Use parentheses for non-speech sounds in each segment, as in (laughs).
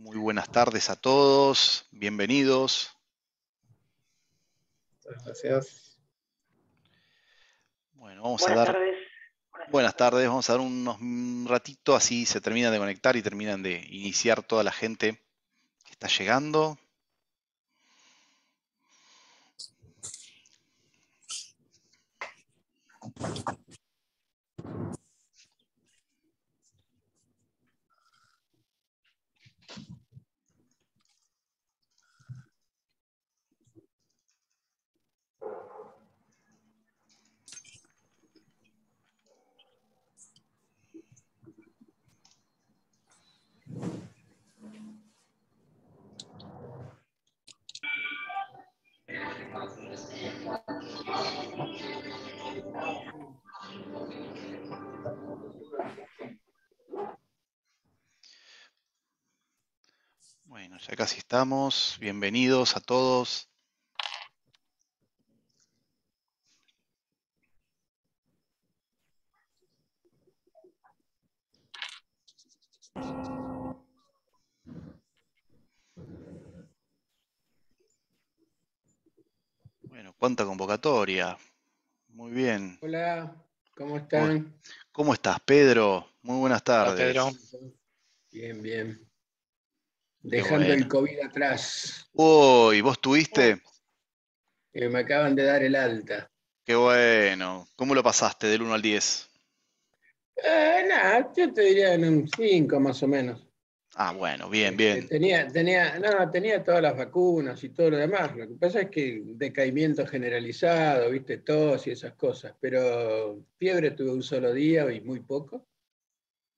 Muy buenas tardes a todos, bienvenidos. Gracias. Bueno, vamos a dar. Tardes. Buenas, tardes, vamos a dar unos un ratito, así se terminan de conectar y terminan de iniciar toda la gente que está llegando. Bueno, ya casi estamos. Bienvenidos a todos. Muy bien. Hola, ¿cómo están? ¿Cómo estás, Pedro? Muy buenas tardes. Pedro. Bien, bien. Dejando el COVID atrás. Uy, ¿vos tuviste? Eh, me acaban de dar el alta. Qué bueno. ¿Cómo lo pasaste del 1 al 10? Eh, nada, yo te diría en un 5 más o menos. Ah, bueno, bien, bien. Este, tenía, tenía, tenía todas las vacunas y todo lo demás. Lo que pasa es que decaimiento generalizado, viste, tos y esas cosas. Pero fiebre tuve un solo día y muy poco.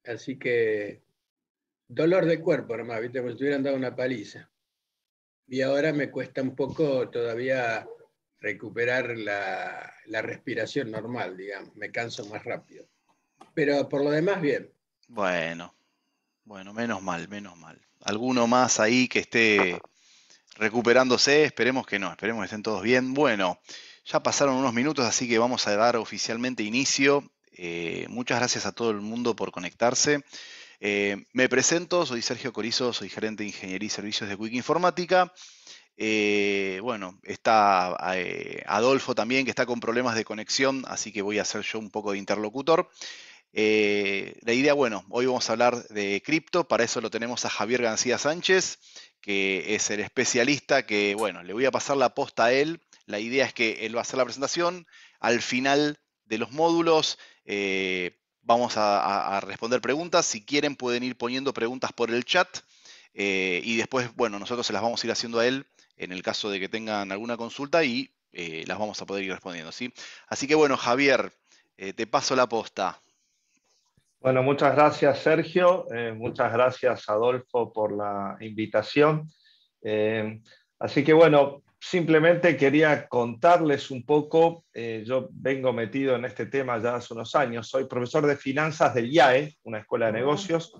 Así que dolor de cuerpo nomás, viste, como si hubieran dado una paliza. Y ahora me cuesta un poco todavía recuperar la, la respiración normal, digamos. Me canso más rápido. Pero por lo demás, bien. Bueno, bueno, menos mal, menos mal. ¿Alguno más ahí que esté recuperándose? Esperemos que no, esperemos que estén todos bien. Bueno, ya pasaron unos minutos, así que vamos a dar oficialmente inicio. Eh, muchas gracias a todo el mundo por conectarse. Eh, me presento, soy Sergio Corizo, soy gerente de Ingeniería y Servicios de Quick Informática. Eh, bueno, está Adolfo también, que está con problemas de conexión, así que voy a ser yo un poco de interlocutor. Eh, la idea, bueno, hoy vamos a hablar de cripto, para eso lo tenemos a Javier García Sánchez, que es el especialista que, bueno, le voy a pasar la posta a él. La idea es que él va a hacer la presentación. Al final de los módulos eh, vamos a, responder preguntas. Si quieren pueden ir poniendo preguntas por el chat eh, y después, bueno, nosotros se las vamos a ir haciendo a él en el caso de que tengan alguna consulta y las vamos a poder ir respondiendo, ¿sí? Así que bueno, Javier, te paso la posta. Bueno, muchas gracias Sergio, eh, muchas gracias Adolfo por la invitación. Eh, así que bueno, simplemente quería contarles un poco, eh, yo vengo metido en este tema ya hace unos años, soy profesor de finanzas del IAE, una escuela de ah, negocios,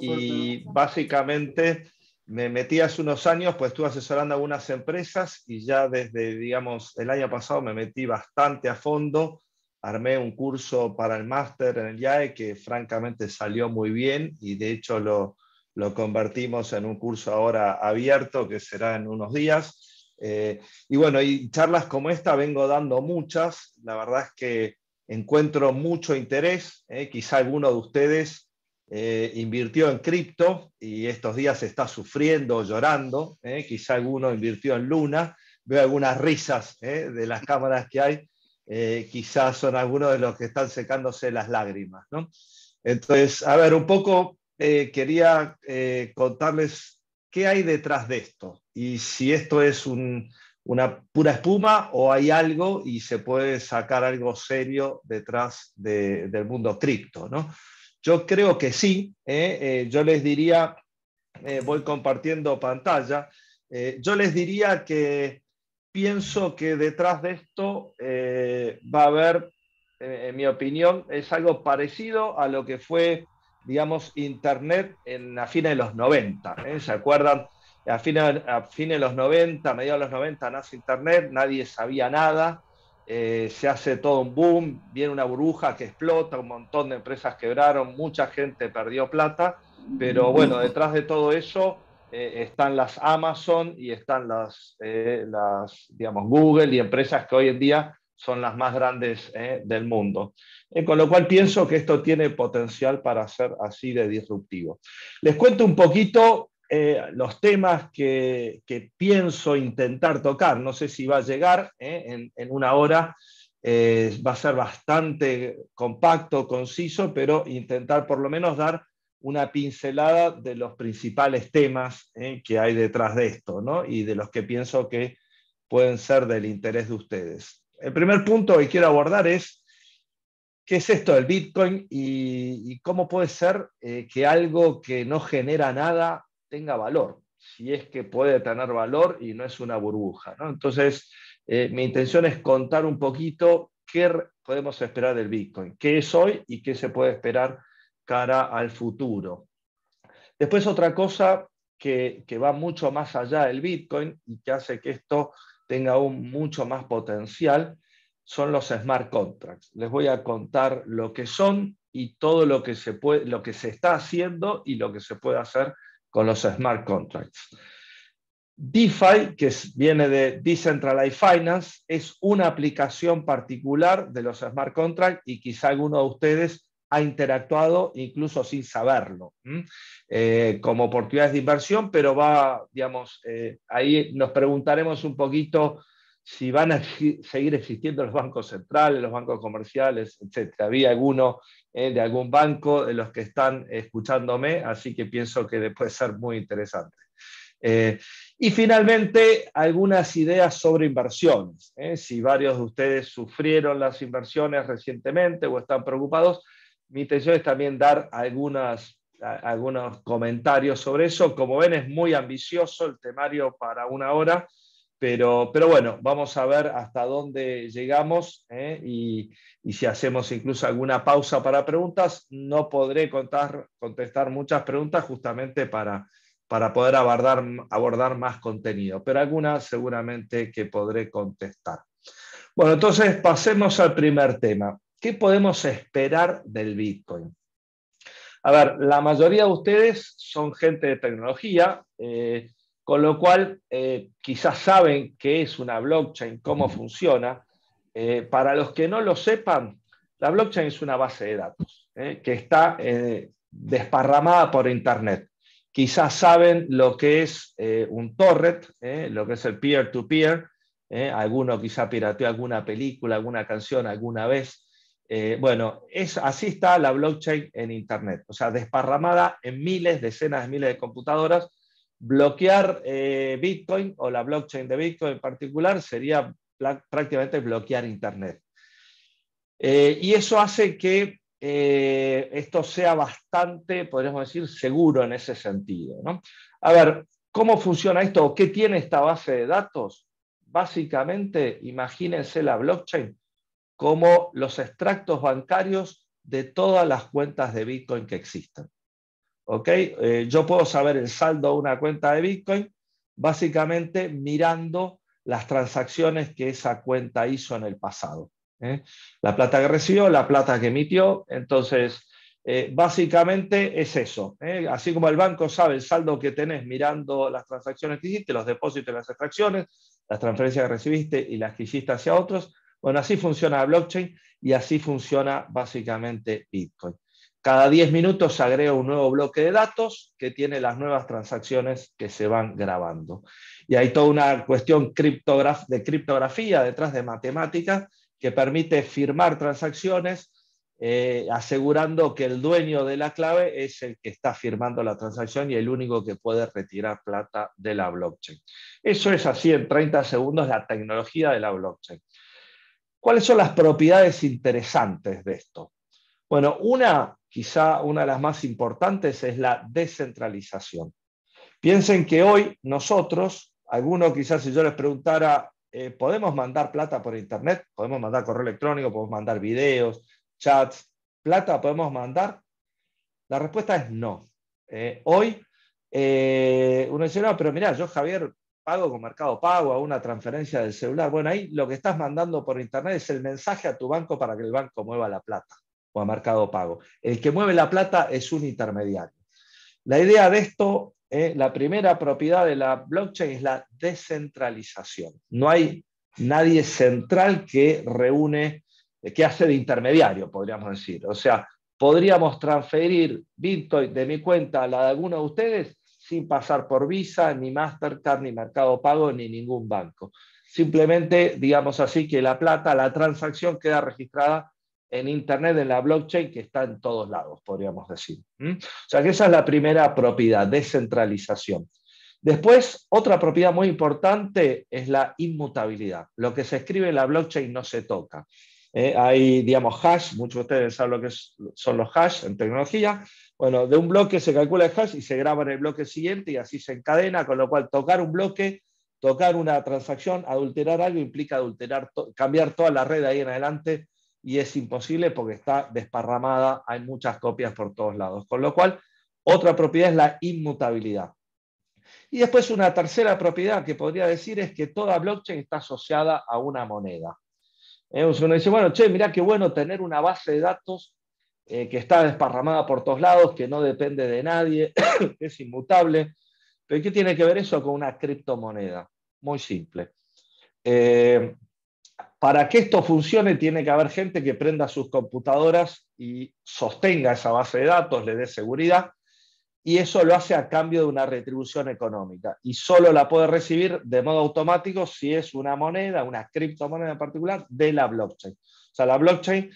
y básicamente me metí hace unos años, pues estuve asesorando algunas empresas y ya desde, digamos, el año pasado me metí bastante a fondo armé un curso para el máster en el IAE que francamente salió muy bien y de hecho lo, convertimos en un curso ahora abierto que será en unos días. Eh, y bueno, y charlas como esta vengo dando muchas, la verdad es que encuentro mucho interés, eh, quizá alguno de ustedes eh, invirtió en cripto y estos días está sufriendo, llorando, quizá alguno invirtió en luna, veo algunas risas de las cámaras que hay. Eh, quizás son algunos de los que están secándose las lágrimas. ¿no? Entonces, a ver, un poco eh, quería eh, contarles qué hay detrás de esto y si esto es una pura espuma o hay algo y se puede sacar algo serio detrás del mundo cripto. ¿no? Yo creo que sí, yo les diría, voy compartiendo pantalla, yo les diría que pienso que detrás de esto eh, va a haber, eh, en mi opinión, es algo parecido a lo que fue, digamos, Internet en, a fines de los 90. ¿eh? ¿Se acuerdan? A fines, a de los 90, a mediados de los 90, nace Internet, nadie sabía nada, se hace todo un boom, viene una burbuja que explota, un montón de empresas quebraron, mucha gente perdió plata, pero bueno, detrás de todo eso eh, están las Amazon y están las, eh, las, digamos, Google y empresas que hoy en día son las más grandes eh, del mundo. con lo cual pienso que esto tiene potencial para ser así de disruptivo. Les cuento un poquito los temas que, que, pienso intentar tocar. No sé si va a llegar en, una hora. va a ser bastante compacto, conciso, pero intentar por lo menos dar una pincelada de los principales temas eh, que hay detrás de esto ¿no? y de los que pienso que pueden ser del interés de ustedes. El primer punto que quiero abordar es qué es esto del Bitcoin y, cómo puede ser eh, que algo que no genera nada tenga valor, si es que puede tener valor y no es una burbuja. Entonces, eh, mi intención es contar un poquito qué podemos esperar del Bitcoin, qué es hoy y qué se puede esperar cara al futuro. Después otra cosa que, va mucho más allá del Bitcoin y que hace que esto tenga aún mucho más potencial son los smart contracts. Les voy a contar lo que son y todo lo que se, puede, lo que se está haciendo y lo que se puede hacer con los smart contracts. DeFi, que viene de Decentralized Finance, es una aplicación particular de los smart contracts y quizá alguno de ustedes ha interactuado incluso sin saberlo, eh, como oportunidades de inversión, pero va, digamos, eh, ahí nos preguntaremos un poquito si van a seguir existiendo los bancos centrales, los bancos comerciales, etc. Había alguno eh, de algún banco de los que están escuchándome, así que pienso que puede ser muy interesante. y finalmente, algunas ideas sobre inversiones. Si varios de ustedes sufrieron las inversiones recientemente o están preocupados, mi intención es también dar algunas, algunos comentarios sobre eso. Como ven, es muy ambicioso el temario para una hora, pero, pero bueno, vamos a ver hasta dónde llegamos ¿eh? y, si hacemos incluso alguna pausa para preguntas, no podré contar, contestar muchas preguntas justamente para, para poder abordar, abordar más contenido, pero algunas seguramente que podré contestar. Bueno, entonces pasemos al primer tema. ¿Qué podemos esperar del Bitcoin? A ver, la mayoría de ustedes son gente de tecnología, eh, con lo cual eh, quizás saben qué es una blockchain, cómo funciona. Eh, para los que no lo sepan, la blockchain es una base de datos que está desparramada por Internet. Quizás saben lo que es un torrent, lo que es el peer-to-peer. alguno quizá pirateó alguna película, alguna canción alguna vez. Eh, bueno, es, así está la blockchain en Internet, o sea, desparramada en miles, decenas de miles de computadoras. Bloquear eh, Bitcoin o la blockchain de Bitcoin en particular sería prácticamente bloquear Internet. Eh, y eso hace que esto sea bastante, podríamos decir, seguro en ese sentido. A ver, ¿cómo funciona esto? ¿Qué tiene esta base de datos? Básicamente, imagínense la blockchain como los extractos bancarios de todas las cuentas de Bitcoin que existen. ¿Ok? Eh, yo puedo saber el saldo de una cuenta de Bitcoin básicamente mirando las transacciones que esa cuenta hizo en el pasado. ¿eh? La plata que recibió, la plata que emitió. Entonces, eh, básicamente es eso. Así como el banco sabe el saldo que tenés mirando las transacciones que hiciste, los depósitos y las extracciones, las transferencias que recibiste y las que hiciste hacia otros, bueno, así funciona la blockchain y así funciona básicamente Bitcoin. Cada 10 minutos se agrega un nuevo bloque de datos que tiene las nuevas transacciones que se van grabando. Y hay toda una cuestión de criptografía detrás de matemáticas que permite firmar transacciones eh, asegurando que el dueño de la clave es el que está firmando la transacción y el único que puede retirar plata de la blockchain. Eso es así en 30 segundos la tecnología de la blockchain. ¿Cuáles son las propiedades interesantes de esto? Bueno, una, quizá una de las más importantes, es la descentralización. Piensen que hoy nosotros, algunos quizás si yo les preguntara, eh, ¿podemos mandar plata por Internet? ¿Podemos mandar correo electrónico? ¿Podemos mandar videos, chats? ¿Plata podemos mandar? La respuesta es no. Eh, hoy eh, uno dice, no, pero mira, yo Javier pago con Mercado Pago, a una transferencia del celular. Bueno, ahí lo que estás mandando por Internet es el mensaje a tu banco para que el banco mueva la plata o a Mercado Pago. El que mueve la plata es un intermediario. La idea de esto, eh, la primera propiedad de la blockchain es la descentralización. No hay nadie central que reúne, eh, que hace de intermediario, podríamos decir. O sea, podríamos transferir Bitcoin de mi cuenta a la de alguno de ustedes sin pasar por Visa, ni Mastercard, ni Mercado Pago, ni ningún banco. Simplemente, digamos así, que la plata, la transacción queda registrada en Internet, en la blockchain, que está en todos lados, podríamos decir. O sea que esa es la primera propiedad, descentralización. Después, otra propiedad muy importante es la inmutabilidad. Lo que se escribe en la blockchain no se toca. ¿eh? hay, digamos, hash, muchos de ustedes saben lo que son los hash en tecnología, bueno, de un bloque se calcula el hash y se graba en el bloque siguiente y así se encadena, con lo cual tocar un bloque, tocar una transacción, adulterar algo implica adulterar, cambiar toda la red ahí en adelante y es imposible porque está desparramada, hay muchas copias por todos lados. Con lo cual, otra propiedad es la inmutabilidad. Y después una tercera propiedad que podría decir es que toda blockchain está asociada a una moneda. Eh, uno dice, bueno, che, mirá qué bueno tener una base de datos eh, que está desparramada por todos lados, que no depende de nadie, (coughs) es inmutable. ¿Pero qué tiene que ver eso con una criptomoneda? Muy simple. Eh, para que esto funcione tiene que haber gente que prenda sus computadoras y sostenga esa base de datos, le dé seguridad, y eso lo hace a cambio de una retribución económica. Y solo la puede recibir de modo automático si es una moneda, una criptomoneda en particular, de la blockchain. O sea, la blockchain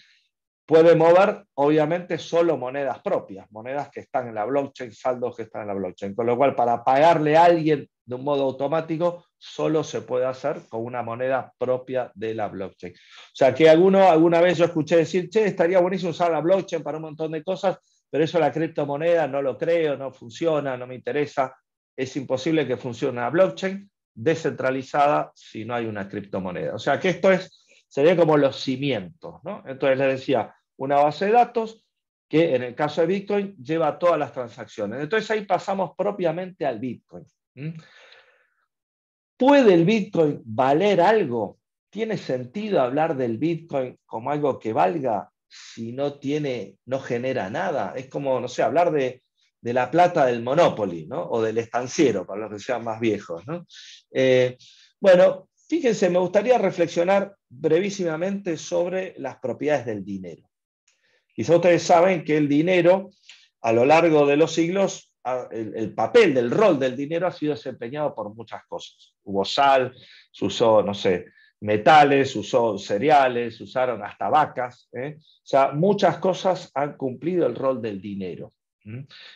Puede mover, obviamente, solo monedas propias, monedas que están en la blockchain, saldos que están en la blockchain. Con lo cual, para pagarle a alguien de un modo automático, solo se puede hacer con una moneda propia de la blockchain. O sea, que alguno, alguna vez yo escuché decir, che, estaría buenísimo usar la blockchain para un montón de cosas, pero eso la criptomoneda no lo creo, no funciona, no me interesa. Es imposible que funcione la blockchain descentralizada si no hay una criptomoneda. O sea, que esto es sería como los cimientos. ¿no? Entonces le decía, una base de datos que en el caso de Bitcoin lleva todas las transacciones. Entonces ahí pasamos propiamente al Bitcoin. ¿Puede el Bitcoin valer algo? ¿Tiene sentido hablar del Bitcoin como algo que valga si no tiene, no genera nada? Es como, no sé, hablar de, la plata del Monopoly, ¿no? O del estanciero, para los que sean más viejos, ¿no? Eh, bueno, Fíjense, me gustaría reflexionar brevísimamente sobre las propiedades del dinero. Quizá ustedes saben que el dinero, a lo largo de los siglos, el, papel del rol del dinero ha sido desempeñado por muchas cosas. Hubo sal, se usó, no sé, metales, usó cereales, usaron hasta vacas. ¿eh? O sea, muchas cosas han cumplido el rol del dinero.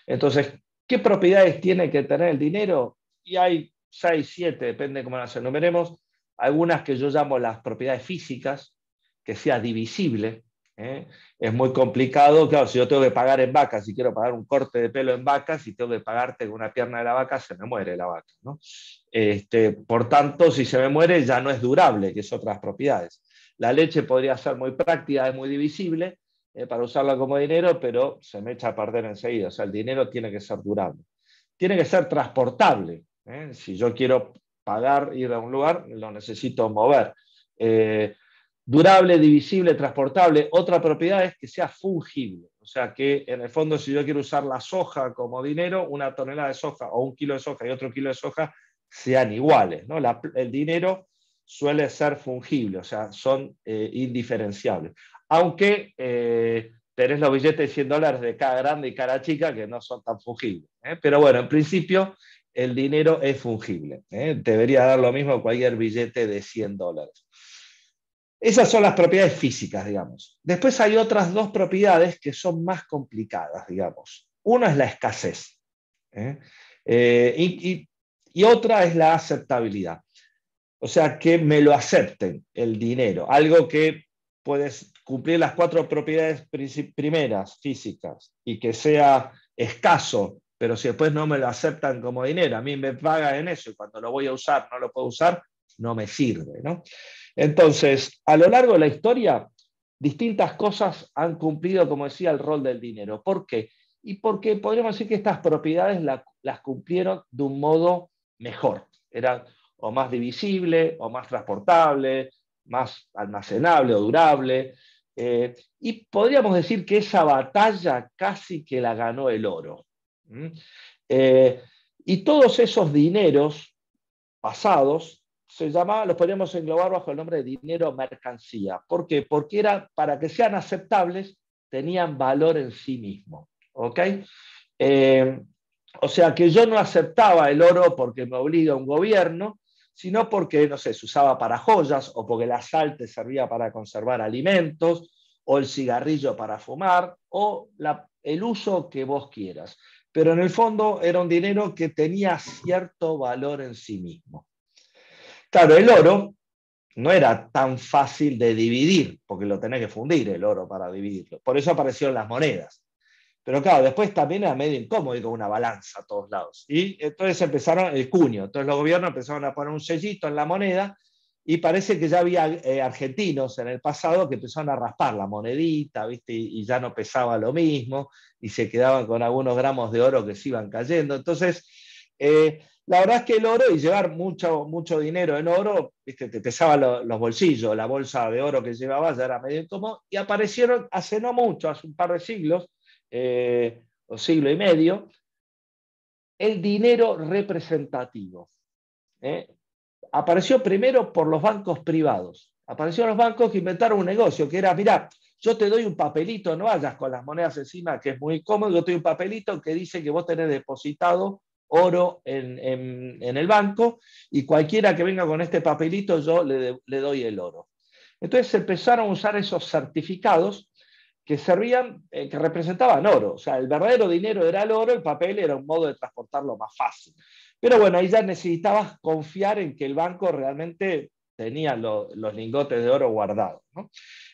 Entonces, ¿qué propiedades tiene que tener el dinero? Y hay seis, siete, depende de cómo las enumeremos, algunas que yo llamo las propiedades físicas, que sea divisible. ¿eh? Es muy complicado, claro, si yo tengo que pagar en vacas, si quiero pagar un corte de pelo en vacas, si tengo que pagarte con una pierna de la vaca, se me muere la vaca. Este, por tanto, si se me muere ya no es durable, que es otras propiedades. La leche podría ser muy práctica, es muy divisible ¿eh? para usarla como dinero, pero se me echa a perder enseguida. O sea, el dinero tiene que ser durable. Tiene que ser transportable. ¿eh? Si yo quiero pagar, ir a un lugar, lo necesito mover. Eh, durable, divisible, transportable. Otra propiedad es que sea fungible. O sea que en el fondo, si yo quiero usar la soja como dinero, una tonelada de soja o un kilo de soja y otro kilo de soja sean iguales. el dinero suele ser fungible, o sea, son eh, indiferenciables. Aunque eh, tenés los billetes de 100 dólares de cada grande y cada chica que no son tan fungibles. Pero bueno, en principio el dinero es fungible. ¿eh? Debería dar lo mismo cualquier billete de 100 dólares. Esas son las propiedades físicas, digamos. Después hay otras dos propiedades que son más complicadas, digamos. Una es la escasez ¿eh? Eh, y, y, otra es la aceptabilidad. O sea, que me lo acepten el dinero, algo que puedes cumplir las cuatro propiedades primeras físicas y que sea escaso pero si después no me lo aceptan como dinero, a mí me pagan en eso y cuando lo voy a usar no lo puedo usar, no me sirve. Entonces, a lo largo de la historia, distintas cosas han cumplido, como decía, el rol del dinero. ¿Por qué? Y porque podríamos decir que estas propiedades las cumplieron de un modo mejor. Eran o más divisible, o más transportable, más almacenable o durable. Eh, y podríamos decir que esa batalla casi que la ganó el oro. Eh, y todos esos dineros pasados se llamaban, los podríamos englobar bajo el nombre de dinero mercancía. ¿Por qué? Porque era, para que sean aceptables, tenían valor en sí mismo. ¿Ok? Eh, o sea que yo no aceptaba el oro porque me obliga un gobierno, sino porque, no sé, se usaba para joyas o porque el sal te servía para conservar alimentos o el cigarrillo para fumar o el uso que vos quieras pero en el fondo era un dinero que tenía cierto valor en sí mismo. Claro, el oro no era tan fácil de dividir, porque lo tenés que fundir el oro para dividirlo. Por eso aparecieron las monedas. Pero claro, después también era medio incómodo una balanza a todos lados. Y entonces empezaron el cuño. Entonces los gobiernos empezaron a poner un sellito en la moneda y parece que ya había eh, argentinos en el pasado que empezaron a raspar la monedita, ¿viste? Y, ya no pesaba lo mismo, y se quedaban con algunos gramos de oro que se iban cayendo. Entonces, eh, la verdad es que el oro y llevar mucho, mucho dinero en oro, ¿viste? te pesaba los bolsillos, la bolsa de oro que llevabas ya era medio incómodo, y aparecieron hace no mucho, hace un par de siglos, eh, o siglo y medio, el dinero representativo. ¿eh? apareció primero por los bancos privados. Aparecieron los bancos que inventaron un negocio, que era, mira, yo te doy un papelito, no vayas con las monedas encima, que es muy cómodo, yo te doy un papelito que dice que vos tenés depositado oro en, el banco y cualquiera que venga con este papelito yo le, doy el oro. Entonces empezaron a usar esos certificados que servían, eh, que representaban oro. O sea, el verdadero dinero era el oro, el papel era un modo de transportarlo más fácil. Pero bueno, ahí ya necesitabas confiar en que el banco realmente tenía los lingotes de oro guardados.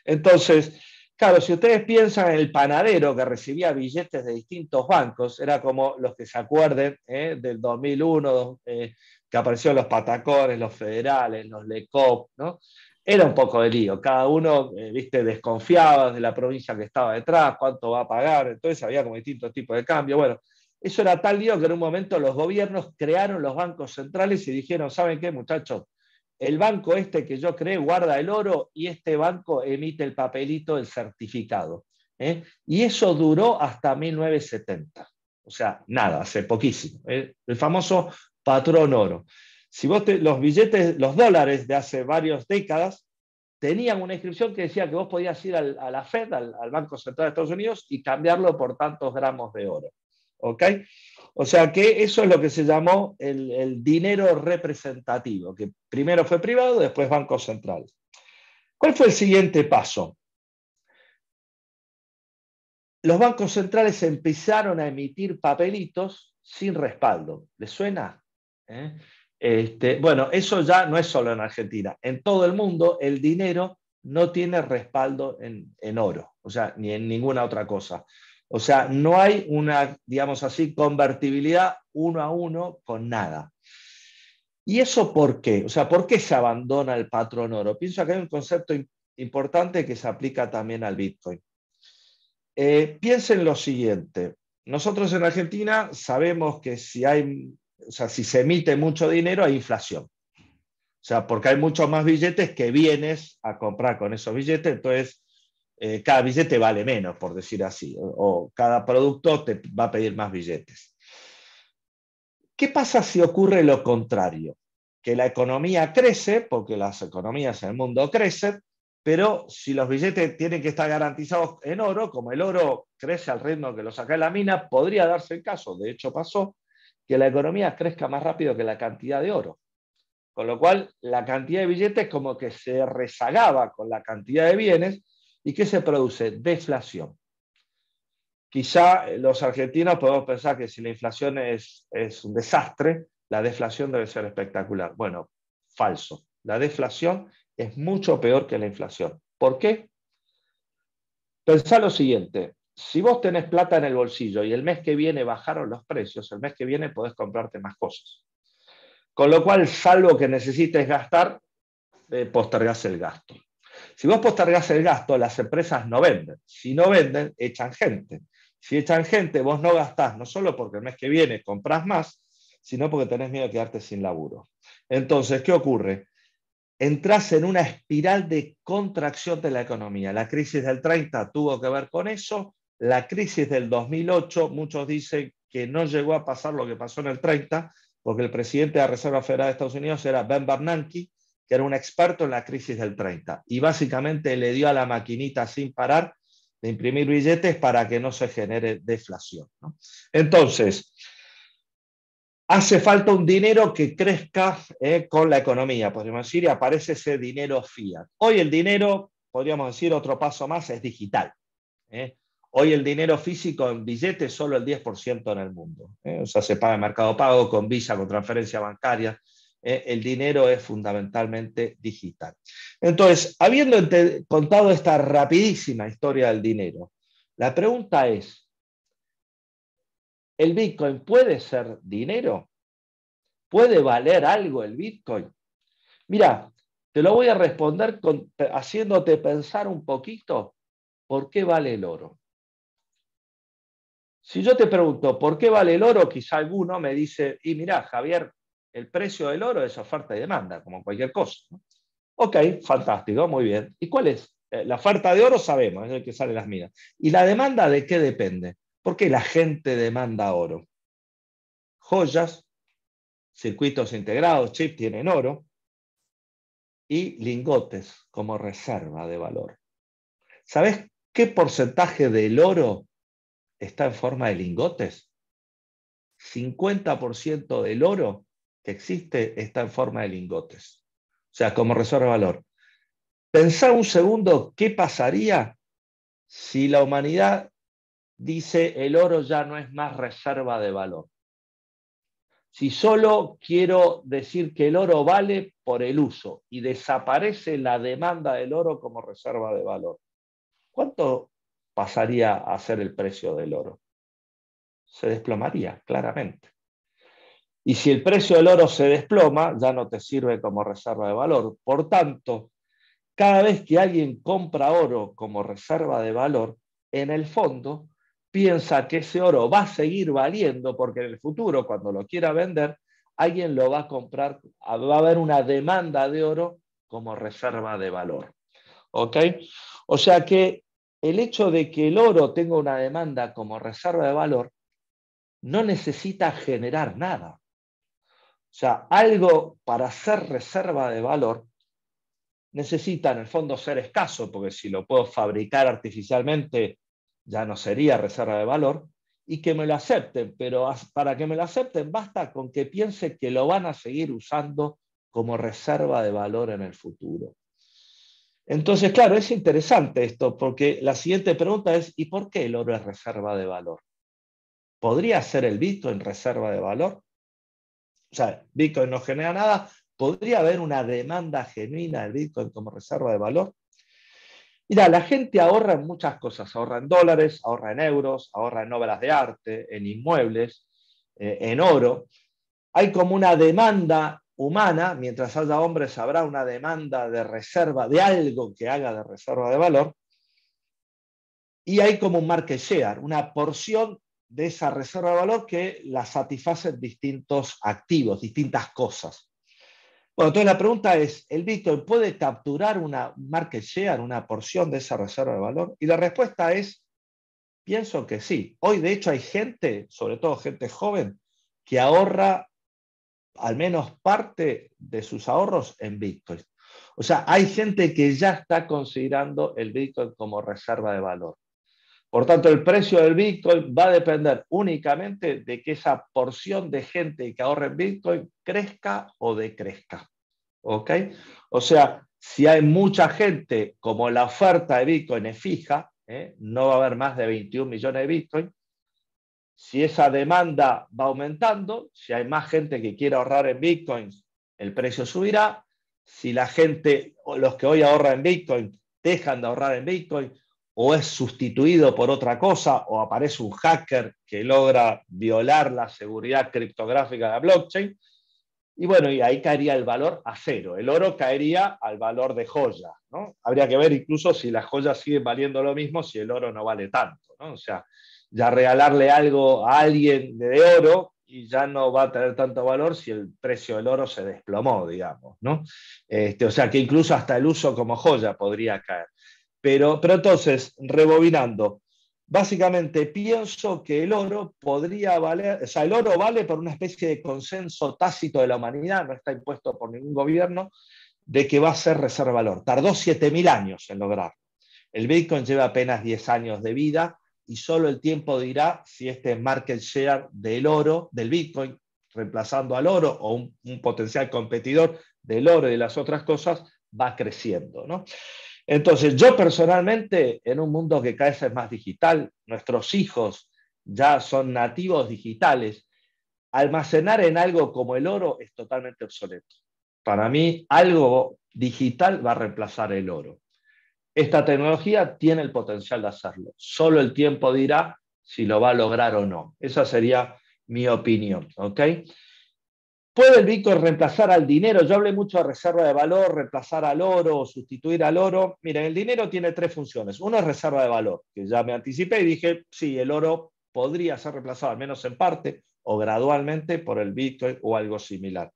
Entonces, Claro, si ustedes piensan en el panadero que recibía billetes de distintos bancos, era como los que se acuerden ¿eh? del 2001, eh, que aparecieron los patacones, los federales, los LECOP, ¿no? Era un poco de lío, cada uno, eh, viste, desconfiaba de la provincia que estaba detrás, cuánto va a pagar, entonces había como distintos tipos de cambio. Bueno, eso era tal lío que en un momento los gobiernos crearon los bancos centrales y dijeron, ¿saben qué, muchachos? El banco este que yo creé guarda el oro y este banco emite el papelito, el certificado. ¿eh? Y eso duró hasta 1970. O sea, nada, hace poquísimo. ¿eh? El famoso patrón oro. Si vos los billetes, los dólares de hace varias décadas, tenían una inscripción que decía que vos podías ir a la Fed, al Banco Central de Estados Unidos, y cambiarlo por tantos gramos de oro. O sea que eso es lo que se llamó el, dinero representativo, que primero fue privado, después Banco Central. ¿Cuál fue el siguiente paso? Los bancos centrales empezaron a emitir papelitos sin respaldo. ¿Les suena? ¿Eh? Este, bueno, eso ya no es solo en Argentina. En todo el mundo el dinero no tiene respaldo en, en oro, o sea, ni en ninguna otra cosa. O sea, no hay una, digamos así, convertibilidad uno a uno con nada. ¿Y eso por qué? O sea, ¿por qué se abandona el patrón oro? Pienso que hay un concepto importante que se aplica también al Bitcoin. Eh, piensen lo siguiente. Nosotros en Argentina sabemos que si hay, si se emite mucho dinero hay inflación. O sea, porque hay muchos más billetes que vienes a comprar con esos billetes, entonces eh, cada billete vale menos, por decir así, o, cada producto te va a pedir más billetes. ¿Qué pasa si ocurre lo contrario? Que la economía crece, porque las economías en el mundo crecen, pero si los billetes tienen que estar garantizados en oro, como el oro crece al ritmo que lo saca de la mina, podría darse el caso, de hecho pasó, que la economía crezca más rápido que la cantidad de oro. Con lo cual, la cantidad de billetes como que se rezagaba con la cantidad de bienes ¿Y qué se produce? Deflación. Quizá eh, los argentinos podemos pensar que si la inflación es, un desastre, la deflación debe ser espectacular. Bueno, falso. La deflación es mucho peor que la inflación. ¿Por qué? Pensá lo siguiente, si vos tenés plata en el bolsillo y el mes que viene bajaron los precios, el mes que viene podés comprarte más cosas. Con lo cual, salvo que necesites gastar, eh, postergás el gasto. Si vos postergás el gasto, las empresas no venden. Si no venden, echan gente. Si echan gente, vos no gastás, no solo porque el mes que viene compras más, sino porque tenés miedo de quedarte sin laburo. Entonces, ¿qué ocurre? Entrás en una espiral de contracción de la economía. La crisis del 30 tuvo que ver con eso. La crisis del 2008, muchos dicen que no llegó a pasar lo que pasó en el 30, porque el presidente de la Reserva Federal de Estados Unidos era Ben Bernanke, era un experto en la crisis del 30, y básicamente le dio a la maquinita sin parar de imprimir billetes para que no se genere deflación. Entonces, hace falta un dinero que crezca eh, con la economía, podríamos decir, y aparece ese dinero fiat. Hoy el dinero, podríamos decir, otro paso más, es digital. Eh. Hoy el dinero físico en billetes solo el 10% en el mundo. Eh. O sea, se paga en mercado pago, con visa, con transferencia bancaria, eh, el dinero es fundamentalmente digital. Entonces, habiendo contado esta rapidísima historia del dinero, la pregunta es, ¿el Bitcoin puede ser dinero? ¿Puede valer algo el Bitcoin? Mira, te lo voy a responder haciéndote pensar un poquito por qué vale el oro. Si yo te pregunto por qué vale el oro, quizá alguno me dice, y mira, Javier, el precio del oro es oferta y demanda, como cualquier cosa. Ok, fantástico, muy bien. ¿Y cuál es? Eh, la oferta de oro sabemos, es el que sale las minas. ¿Y la demanda de qué depende? Porque la gente demanda oro? Joyas, circuitos integrados, chip tienen oro, y lingotes como reserva de valor. ¿Sabes qué porcentaje del oro está en forma de lingotes? 50% del oro que existe está en forma de lingotes, o sea, como reserva de valor. Pensá un segundo qué pasaría si la humanidad dice el oro ya no es más reserva de valor. Si solo quiero decir que el oro vale por el uso y desaparece la demanda del oro como reserva de valor, ¿cuánto pasaría a ser el precio del oro? Se desplomaría, claramente. Y si el precio del oro se desploma, ya no te sirve como reserva de valor. Por tanto, cada vez que alguien compra oro como reserva de valor, en el fondo piensa que ese oro va a seguir valiendo porque en el futuro, cuando lo quiera vender, alguien lo va a comprar, va a haber una demanda de oro como reserva de valor. O sea que el hecho de que el oro tenga una demanda como reserva de valor no necesita generar nada. O sea, algo para ser reserva de valor necesita en el fondo ser escaso, porque si lo puedo fabricar artificialmente ya no sería reserva de valor, y que me lo acepten, pero para que me lo acepten basta con que piense que lo van a seguir usando como reserva de valor en el futuro. Entonces, claro, es interesante esto, porque la siguiente pregunta es, ¿y por qué el oro es reserva de valor? ¿Podría ser el visto en reserva de valor? o sea, Bitcoin no genera nada, ¿podría haber una demanda genuina de Bitcoin como reserva de valor? Mira, la gente ahorra en muchas cosas, ahorra en dólares, ahorra en euros, ahorra en obras de arte, en inmuebles, eh, en oro. Hay como una demanda humana, mientras haya hombres habrá una demanda de reserva, de algo que haga de reserva de valor, y hay como un market una porción de esa reserva de valor que la satisfacen distintos activos, distintas cosas. Bueno, entonces la pregunta es, ¿el Bitcoin puede capturar una market share, una porción de esa reserva de valor? Y la respuesta es, pienso que sí. Hoy de hecho hay gente, sobre todo gente joven, que ahorra al menos parte de sus ahorros en Bitcoin. O sea, hay gente que ya está considerando el Bitcoin como reserva de valor. Por tanto, el precio del Bitcoin va a depender únicamente de que esa porción de gente que ahorra en Bitcoin crezca o decrezca. O sea, si hay mucha gente, como la oferta de Bitcoin es fija, ¿eh? no va a haber más de 21 millones de Bitcoin. Si esa demanda va aumentando, si hay más gente que quiere ahorrar en Bitcoin, el precio subirá. Si la gente, los que hoy ahorran en Bitcoin, dejan de ahorrar en Bitcoin, o es sustituido por otra cosa, o aparece un hacker que logra violar la seguridad criptográfica de la blockchain. Y bueno, y ahí caería el valor a cero. El oro caería al valor de joya. ¿no? Habría que ver incluso si las joyas siguen valiendo lo mismo, si el oro no vale tanto. ¿no? O sea, ya regalarle algo a alguien de oro y ya no va a tener tanto valor si el precio del oro se desplomó, digamos. ¿no? Este, o sea, que incluso hasta el uso como joya podría caer. Pero, entonces, rebobinando, básicamente pienso que el oro podría valer, o sea, el oro vale por una especie de consenso tácito de la humanidad, no está impuesto por ningún gobierno, de que va a ser reserva valor. Tardó 7.000 años en lograrlo. El Bitcoin lleva apenas 10 años de vida y solo el tiempo dirá si este market share del oro, del Bitcoin, reemplazando al oro o un, un potencial competidor del oro y de las otras cosas, va creciendo. ¿no? Entonces, yo personalmente, en un mundo que cada vez es más digital, nuestros hijos ya son nativos digitales, almacenar en algo como el oro es totalmente obsoleto. Para mí, algo digital va a reemplazar el oro. Esta tecnología tiene el potencial de hacerlo. Solo el tiempo dirá si lo va a lograr o no. Esa sería mi opinión. ¿ok? ¿Puede el Bitcoin reemplazar al dinero? Yo hablé mucho de reserva de valor, reemplazar al oro o sustituir al oro. Miren, el dinero tiene tres funciones. Una es reserva de valor, que ya me anticipé y dije, sí, el oro podría ser reemplazado, al menos en parte o gradualmente, por el Bitcoin o algo similar.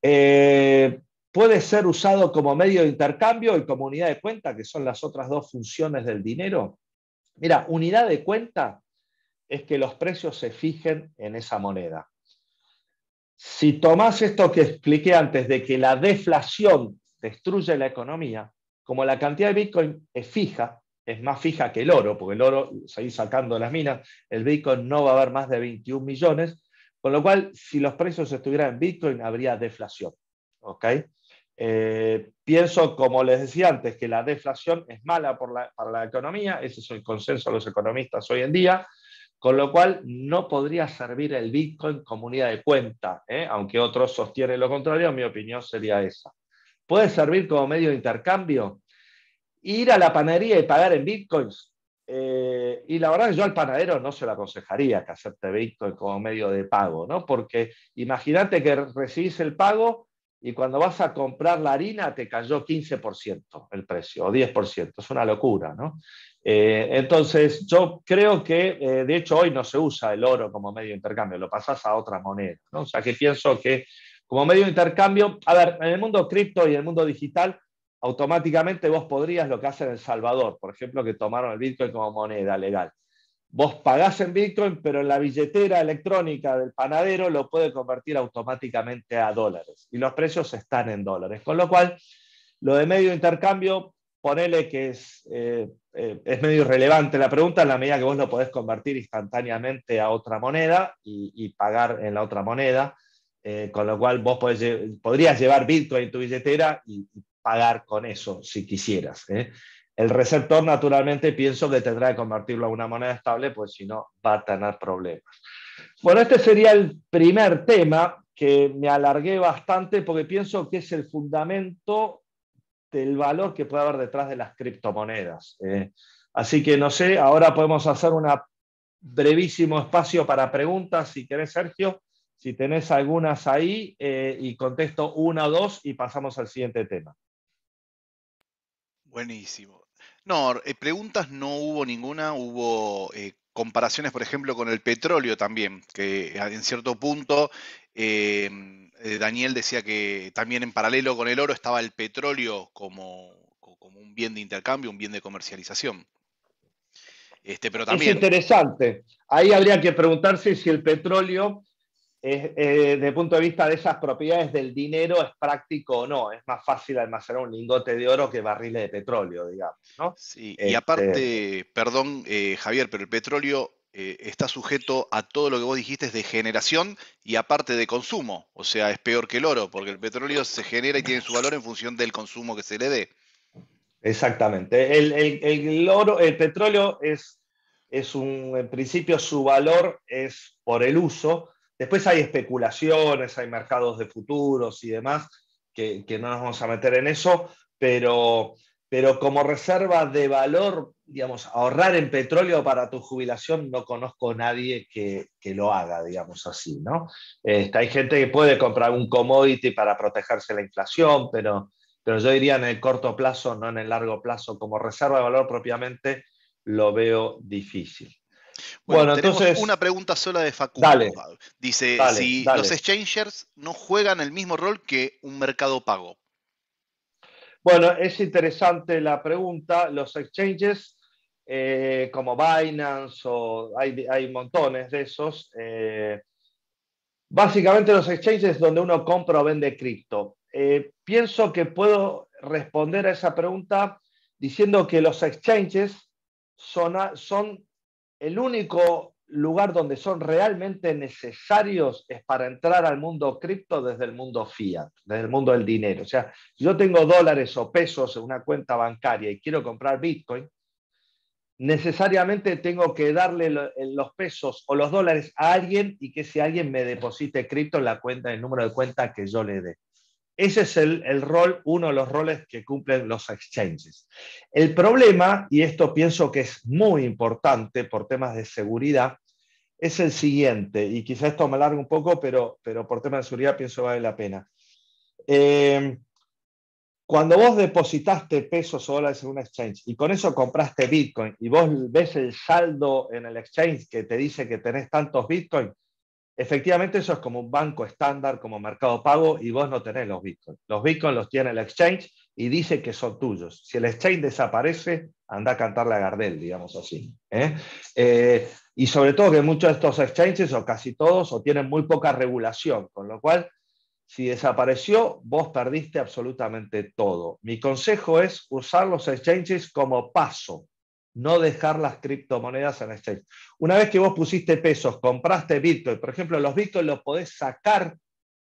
Eh, puede ser usado como medio de intercambio y como unidad de cuenta, que son las otras dos funciones del dinero. Mira, unidad de cuenta es que los precios se fijen en esa moneda. Si tomas esto que expliqué antes de que la deflación destruye la economía, como la cantidad de Bitcoin es fija, es más fija que el oro, porque el oro seguís sacando las minas, el Bitcoin no va a haber más de 21 millones, con lo cual, si los precios estuvieran en Bitcoin, habría deflación. Eh, pienso, como les decía antes, que la deflación es mala para la economía, ese es el consenso de los economistas hoy en día, con lo cual no podría servir el Bitcoin como unidad de cuenta, ¿eh? aunque otros sostienen lo contrario, mi opinión sería esa. ¿Puede servir como medio de intercambio? Ir a la panadería y pagar en Bitcoins. Eh, y la verdad que yo al panadero no se lo aconsejaría que acepte Bitcoin como medio de pago, ¿no? Porque imagínate que recibís el pago y cuando vas a comprar la harina te cayó 15% el precio o 10%. Es una locura, ¿no? Eh, entonces, yo creo que, eh, de hecho, hoy no se usa el oro como medio de intercambio, lo pasas a otra moneda, ¿no? O sea, que pienso que como medio de intercambio, a ver, en el mundo cripto y en el mundo digital, automáticamente vos podrías lo que hacen en El Salvador, por ejemplo, que tomaron el Bitcoin como moneda legal. Vos pagás en Bitcoin, pero en la billetera electrónica del panadero lo puede convertir automáticamente a dólares. Y los precios están en dólares. Con lo cual, lo de medio intercambio, ponele que es, eh, eh, es medio irrelevante la pregunta en la medida que vos lo podés convertir instantáneamente a otra moneda y, y pagar en la otra moneda. Eh, con lo cual vos podrías llevar Bitcoin en tu billetera y, pagar con eso si quisieras. ¿eh? El receptor, naturalmente, pienso que tendrá que convertirlo a una moneda estable, pues si no, va a tener problemas. Bueno, este sería el primer tema que me alargué bastante porque pienso que es el fundamento del valor que puede haber detrás de las criptomonedas. Eh. así que no sé, ahora podemos hacer un brevísimo espacio para preguntas, si querés, Sergio, si tenés algunas ahí, eh, y contesto una o dos y pasamos al siguiente tema. Buenísimo. No, eh, preguntas no hubo ninguna, hubo eh, comparaciones, por ejemplo, con el petróleo también, que en cierto punto em, eh, Daniel decía que también en paralelo con el oro estaba el petróleo como, como un bien de intercambio, un bien de comercialización. Este, pero también... Es interesante. Ahí habría que preguntarse si el petróleo eh, desde el punto de vista de esas propiedades del dinero, es práctico o no. Es más fácil almacenar un lingote de oro que barriles de petróleo, digamos. Sí, y este, aparte, perdón, eh, Javier, pero el petróleo eh, está sujeto a todo lo que vos dijiste de generación y aparte de consumo. O sea, es peor que el oro, porque el petróleo se genera y tiene su valor en función del consumo que se le dé. Exactamente. El, oro, el petróleo es, es un, en principio su valor es por el uso, Después hay especulaciones, hay mercados de futuros y demás, que, no nos vamos a meter en eso, pero, como reserva de valor, digamos, ahorrar en petróleo para tu jubilación, no conozco a nadie que, lo haga, digamos así, ¿no? Este, hay gente que puede comprar un commodity para protegerse de la inflación, pero, pero yo diría en el corto plazo, no en el largo plazo, como reserva de valor propiamente, lo veo difícil. Bueno, tenemos entonces, una pregunta sola de Facundo. Dice, si los exchangers no juegan el mismo rol que un mercado pago. Bueno, es interesante la pregunta. Los exchanges eh, como Binance o hay, montones de esos. Eh, básicamente los exchanges donde uno compra o vende cripto. Eh, pienso que puedo responder a esa pregunta diciendo que los exchanges son el único lugar donde son realmente necesarios es para entrar al mundo cripto desde el mundo fiat, desde el mundo del dinero. O sea, si yo tengo dólares o pesos en una cuenta bancaria y quiero comprar Bitcoin, necesariamente tengo que darle eh, los pesos o los dólares a alguien y que ese alguien me deposite cripto en la cuenta, el número de cuenta que yo le dé. Ese es el, rol, uno de los roles que cumplen los exchanges. El problema, y esto pienso que es muy importante por temas de seguridad, es el siguiente, y quizás esto me alargue un poco, pero, pero por temas de seguridad pienso que vale la pena. Eh, cuando vos depositaste pesos o dólares en un exchange y con eso compraste Bitcoin y vos ves el saldo en el exchange que te dice que tenés tantos Bitcoins, Efectivamente, eso es como un banco estándar, como mercado pago, y vos no tenés los bitcoins. Los bitcoins los tiene el exchange y dice que son tuyos. Si el exchange desaparece, anda a cantar la Gardel, digamos así. ¿eh? Eh, y sobre todo que muchos de estos exchanges, o casi todos, o tienen muy poca regulación, con lo cual, si desapareció, vos perdiste absolutamente todo. Mi consejo es usar los exchanges como paso no dejar las criptomonedas en exchange. Una vez que vos pusiste pesos, compraste Bitcoin, por ejemplo, los Bitcoin los podés sacar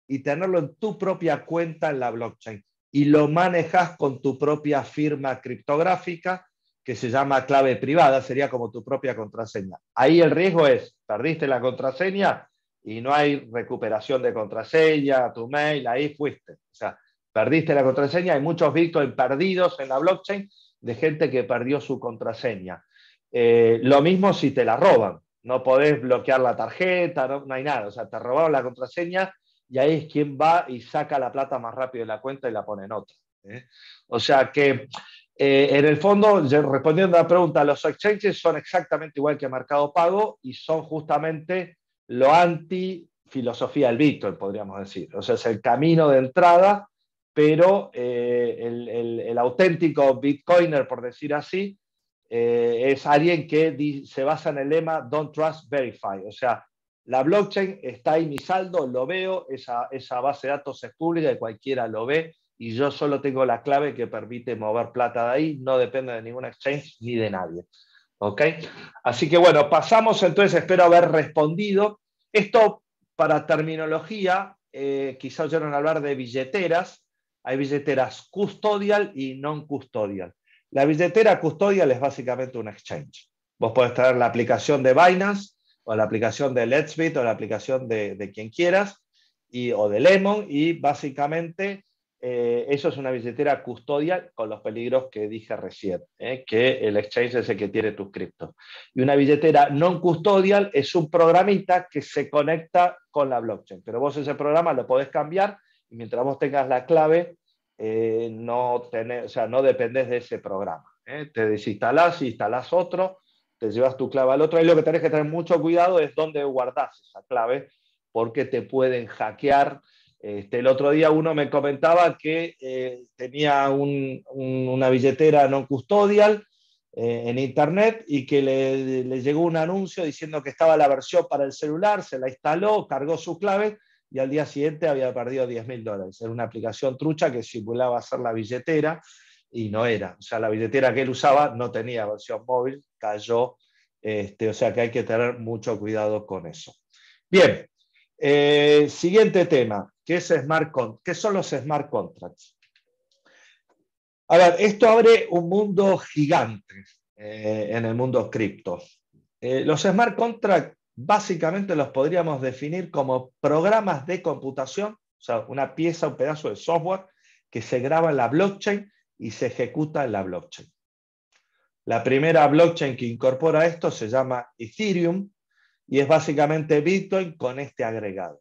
y tenerlo en tu propia cuenta en la blockchain y lo manejas con tu propia firma criptográfica que se llama clave privada, sería como tu propia contraseña. Ahí el riesgo es, perdiste la contraseña y no hay recuperación de contraseña, tu mail, ahí fuiste. O sea, perdiste la contraseña, hay muchos Bitcoin perdidos en la blockchain de gente que perdió su contraseña. Eh, lo mismo si te la roban, no podés bloquear la tarjeta, no, hay nada, o sea, te robaron la contraseña y ahí es quien va y saca la plata más rápido de la cuenta y la pone en otra. ¿eh? O sea que eh, en el fondo, respondiendo a la pregunta, los exchanges son exactamente igual que Mercado Pago y son justamente lo anti filosofía del Bitcoin, podríamos decir. O sea, es el camino de entrada pero eh, el, auténtico bitcoiner, por decir así, eh, es alguien que se basa en el lema Don't Trust, Verify. O sea, la blockchain está ahí mi saldo, lo veo, esa, base de datos es pública y cualquiera lo ve y yo solo tengo la clave que permite mover plata de ahí, no depende de ningún exchange ni de nadie. Así que bueno, pasamos entonces, espero haber respondido. Esto para terminología, eh, quizás oyeron hablar de billeteras, hay billeteras custodial y non custodial. La billetera custodial es básicamente un exchange. Vos podés traer la aplicación de Binance o la aplicación de Let's Bit o la aplicación de, quien quieras y, o de Lemon y básicamente eh, eso es una billetera custodial con los peligros que dije recién, eh, que el exchange es el que tiene tus criptos. Y una billetera non custodial es un programita que se conecta con la blockchain, pero vos ese programa lo podés cambiar mientras vos tengas la clave, eh, no, dependés no dependes de ese programa. ¿eh? Te desinstalás, instalás otro, te llevas tu clave al otro. Y lo que tenés que tener mucho cuidado es dónde guardás esa clave, porque te pueden hackear. Este, el otro día uno me comentaba que eh, tenía una billetera non custodial en internet y que le, llegó un anuncio diciendo que estaba la versión para el celular, se la instaló, cargó su clave y al día siguiente había perdido 10 mil dólares. Era una aplicación trucha que simulaba ser la billetera y no era. O sea, la billetera que él usaba no tenía versión móvil, cayó. Este, o sea que hay que tener mucho cuidado con eso. Bien, eh, siguiente tema, ¿qué, es smart ¿qué son los smart contracts? A ver, esto abre un mundo gigante eh, en el mundo cripto. Eh, los smart contracts básicamente los podríamos definir como programas de computación, o sea, una pieza, un pedazo de software que se graba en la blockchain y se ejecuta en la blockchain. La primera blockchain que incorpora esto se llama Ethereum y es básicamente Bitcoin con este agregado.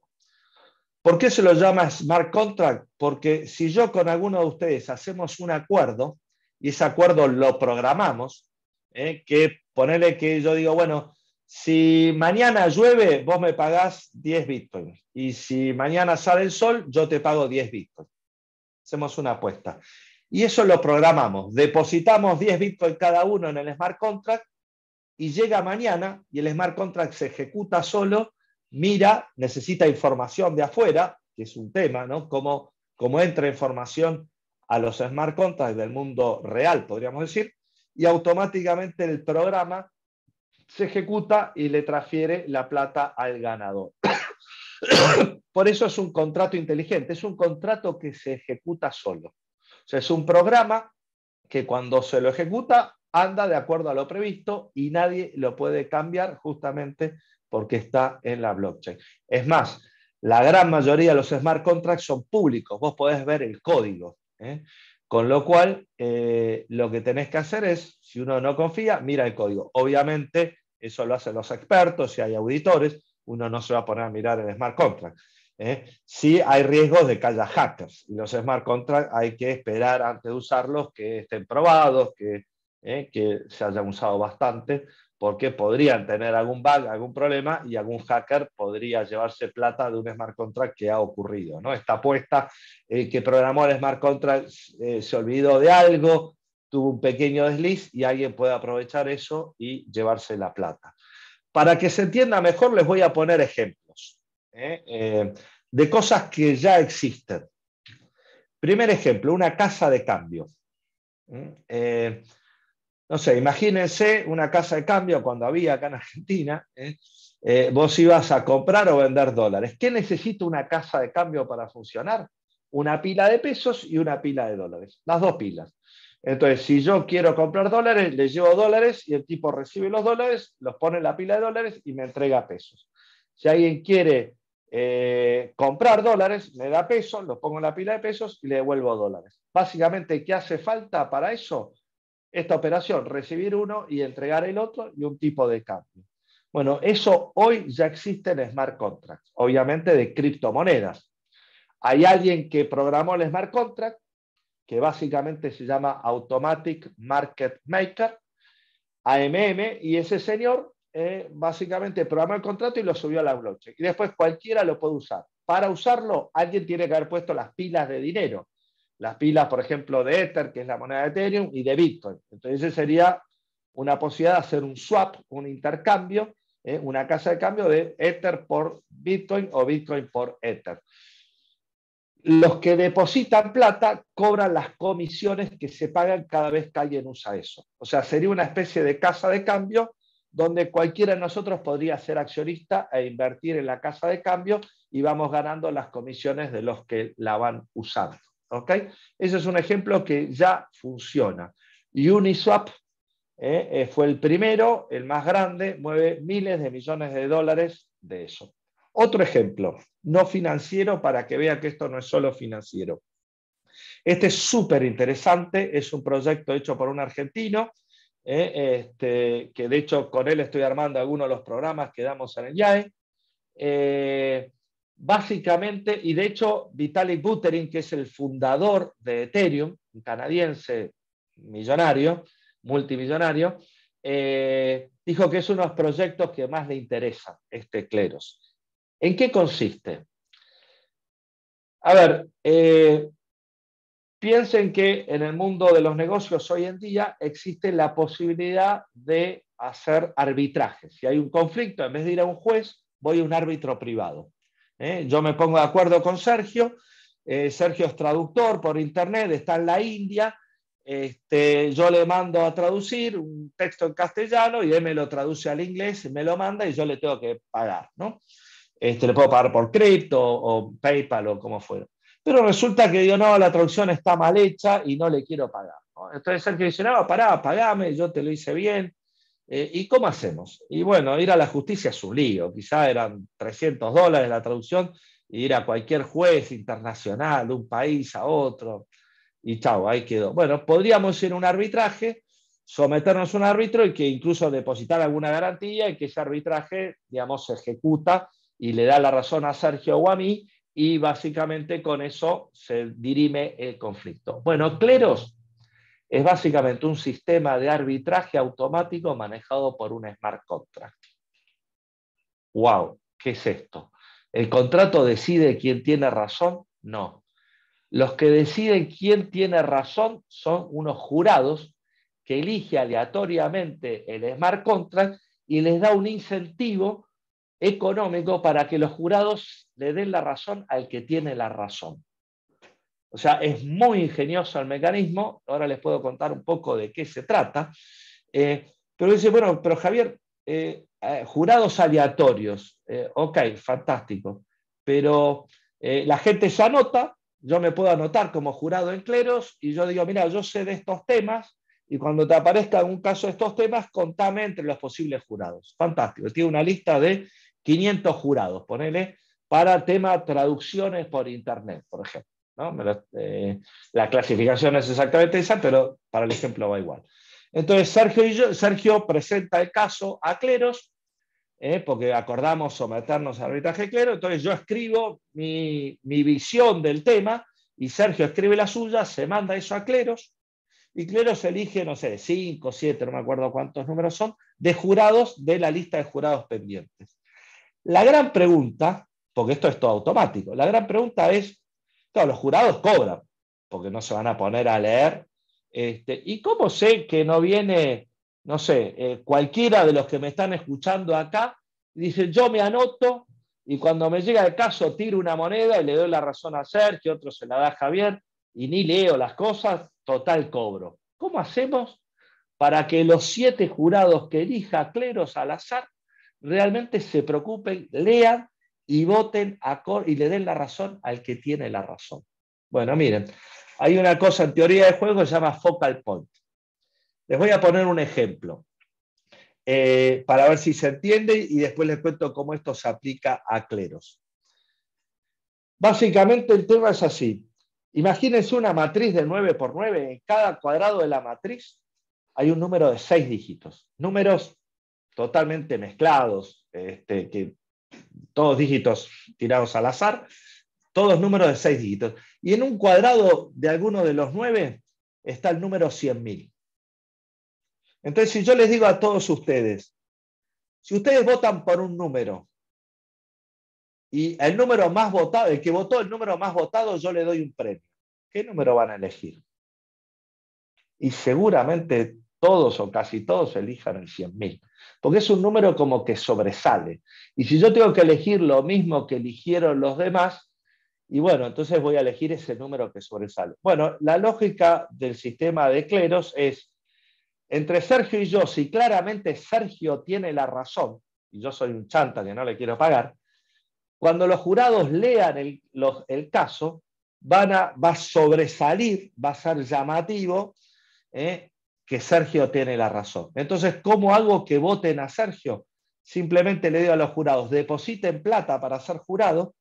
¿Por qué se lo llama smart contract? Porque si yo con alguno de ustedes hacemos un acuerdo y ese acuerdo lo programamos, ¿eh? que ponerle que yo digo, bueno, si mañana llueve, vos me pagás 10 bitcoins. Y si mañana sale el sol, yo te pago 10 bitcoins. Hacemos una apuesta. Y eso lo programamos. Depositamos 10 bitcoins cada uno en el smart contract y llega mañana y el smart contract se ejecuta solo, mira, necesita información de afuera, que es un tema, ¿no? Cómo, cómo entra información a los smart contracts del mundo real, podríamos decir, y automáticamente el programa se ejecuta y le transfiere la plata al ganador. (coughs) Por eso es un contrato inteligente, es un contrato que se ejecuta solo. es un programa que cuando se lo ejecuta anda de acuerdo a lo previsto y nadie lo puede cambiar justamente porque está en la blockchain. Es más, la gran mayoría de los smart contracts son públicos, vos podés ver el código. ¿eh? Con lo cual, eh, lo que tenés que hacer es, si uno no confía, mira el código. Obviamente, eso lo hacen los expertos, si hay auditores, uno no se va a poner a mirar el smart contract. ¿eh? Sí hay riesgos de que haya hackers. Y los smart contracts hay que esperar antes de usarlos que estén probados, que, ¿eh? que se hayan usado bastante, porque podrían tener algún bug, algún problema y algún hacker podría llevarse plata de un smart contract que ha ocurrido. ¿no? Esta apuesta, eh, que programó el smart contract eh, se olvidó de algo, tuvo un pequeño desliz y alguien puede aprovechar eso y llevarse la plata. Para que se entienda mejor, les voy a poner ejemplos ¿eh? Eh, de cosas que ya existen. Primer ejemplo, una casa de cambio. ¿Mm? Eh, no sé, imagínense una casa de cambio cuando había acá en Argentina, vos ibas a comprar o vender dólares. ¿Qué necesita una casa de cambio para funcionar? Una pila de pesos y una pila de dólares, las dos pilas. Entonces, si yo quiero comprar dólares, le llevo dólares y el tipo recibe los dólares, los pone en la pila de dólares y me entrega pesos. Si alguien quiere eh, comprar dólares, me da pesos, los pongo en la pila de pesos y le devuelvo dólares. Básicamente, ¿qué hace falta para eso? Esta operación, recibir uno y entregar el otro y un tipo de cambio. Bueno, eso hoy ya existe en smart contracts, obviamente de criptomonedas. Hay alguien que programó el smart contract que básicamente se llama Automatic Market Maker, AMM, y ese señor eh, básicamente programó el contrato y lo subió a la blockchain. Y después cualquiera lo puede usar. Para usarlo, alguien tiene que haber puesto las pilas de dinero. Las pilas, por ejemplo, de Ether, que es la moneda de Ethereum, y de Bitcoin. Entonces, sería una posibilidad de hacer un swap, un intercambio, eh, una casa de cambio de Ether por Bitcoin o Bitcoin por Ether los que depositan plata cobran las comisiones que se pagan cada vez que alguien usa eso. O sea, sería una especie de casa de cambio donde cualquiera de nosotros podría ser accionista e invertir en la casa de cambio y vamos ganando las comisiones de los que la van usando. ¿ok? Ese es un ejemplo que ya funciona. Uniswap eh, eh, fue el primero, el más grande, mueve miles de millones de dólares de eso. Otro ejemplo, no financiero, para que vea que esto no es solo financiero. Este es súper interesante, es un proyecto hecho por un argentino, eh, este, que de hecho con él estoy armando algunos de los programas que damos en el IAE. Eh, básicamente, y de hecho Vitalik Buterin, que es el fundador de Ethereum, un canadiense millonario, multimillonario, eh, dijo que es uno de los proyectos que más le interesa este Cleros. ¿En qué consiste? A ver, eh, piensen que en el mundo de los negocios hoy en día existe la posibilidad de hacer arbitrajes. Si hay un conflicto, en vez de ir a un juez, voy a un árbitro privado. ¿Eh? Yo me pongo de acuerdo con Sergio, eh, Sergio es traductor por internet, está en la India, este, yo le mando a traducir un texto en castellano y él me lo traduce al inglés, me lo manda y yo le tengo que pagar. ¿no? Este, le puedo pagar por cripto o PayPal o como fuera. Pero resulta que digo, no, la traducción está mal hecha y no le quiero pagar. Entonces el que dice, no, pará, pagame, yo te lo hice bien. Eh, ¿Y cómo hacemos? Y bueno, ir a la justicia es un lío. Quizá eran 300 dólares la traducción, y ir a cualquier juez internacional, de un país a otro, y chao, ahí quedó. Bueno, podríamos ir a un arbitraje, someternos a un árbitro y que incluso depositar alguna garantía y que ese arbitraje, digamos, se ejecuta y le da la razón a Sergio o a mí, y básicamente con eso se dirime el conflicto. Bueno, Cleros es básicamente un sistema de arbitraje automático manejado por un smart contract. ¡Wow! ¿Qué es esto? ¿El contrato decide quién tiene razón? No. Los que deciden quién tiene razón son unos jurados que elige aleatoriamente el smart contract y les da un incentivo económico para que los jurados le den la razón al que tiene la razón. O sea, es muy ingenioso el mecanismo, ahora les puedo contar un poco de qué se trata, eh, pero dice, bueno, pero Javier, eh, eh, jurados aleatorios, ok, fantástico, pero la gente se anota, yo me puedo anotar como jurado en cleros y yo digo, mira, yo sé de estos temas, y cuando te aparezca un caso de estos temas, contame entre los posibles jurados. Fantástico. Tiene una lista de 500 jurados, ponele, para tema traducciones por Internet, por ejemplo. Eh, la clasificación es exactamente esa, pero para el ejemplo va igual. Entonces, Sergio, y Sergio presenta el caso a Cleros, eh, porque acordamos someternos al arbitraje clero, entonces yo escribo mi, visión del tema y Sergio escribe la suya, se manda eso a Cleros y Cleros elige, no sé, 5, 7, no me acuerdo cuántos números son, de jurados de la lista de jurados pendientes. La gran pregunta, porque esto es todo automático, la gran pregunta es, todos los jurados cobran, porque no se van a poner a leer, este, ¿y cómo sé que no viene, no sé, eh, cualquiera de los que me están escuchando acá, y dice, yo me anoto y cuando me llega el caso tiro una moneda y le doy la razón a que otro se la da a Javier, y ni leo las cosas, total cobro. ¿Cómo hacemos para que los siete jurados que elija Cleros al azar realmente se preocupen, lean y voten y le den la razón al que tiene la razón. Bueno, miren, hay una cosa en teoría de juego que se llama focal point. Les voy a poner un ejemplo eh, para ver si se entiende y después les cuento cómo esto se aplica a cleros. Básicamente el tema es así. Imagínense una matriz de 9 por 9. En cada cuadrado de la matriz hay un número de 6 dígitos. Números totalmente mezclados, este, que, todos dígitos tirados al azar, todos números de seis dígitos. Y en un cuadrado de alguno de los nueve está el número 100.000. Entonces, si yo les digo a todos ustedes, si ustedes votan por un número y el número más votado, el que votó el número más votado, yo le doy un premio. ¿Qué número van a elegir? Y seguramente todos o casi todos elijan el 100.000, porque es un número como que sobresale. Y si yo tengo que elegir lo mismo que eligieron los demás, y bueno, entonces voy a elegir ese número que sobresale. Bueno, la lógica del sistema de cleros es, entre Sergio y yo, si claramente Sergio tiene la razón, y yo soy un chanta que no le quiero pagar, cuando los jurados lean el, caso, van a, va a sobresalir, va a ser llamativo, ¿eh? que Sergio tiene la razón. Entonces, ¿cómo hago que voten a Sergio? Simplemente le digo a los jurados, depositen plata para ser jurado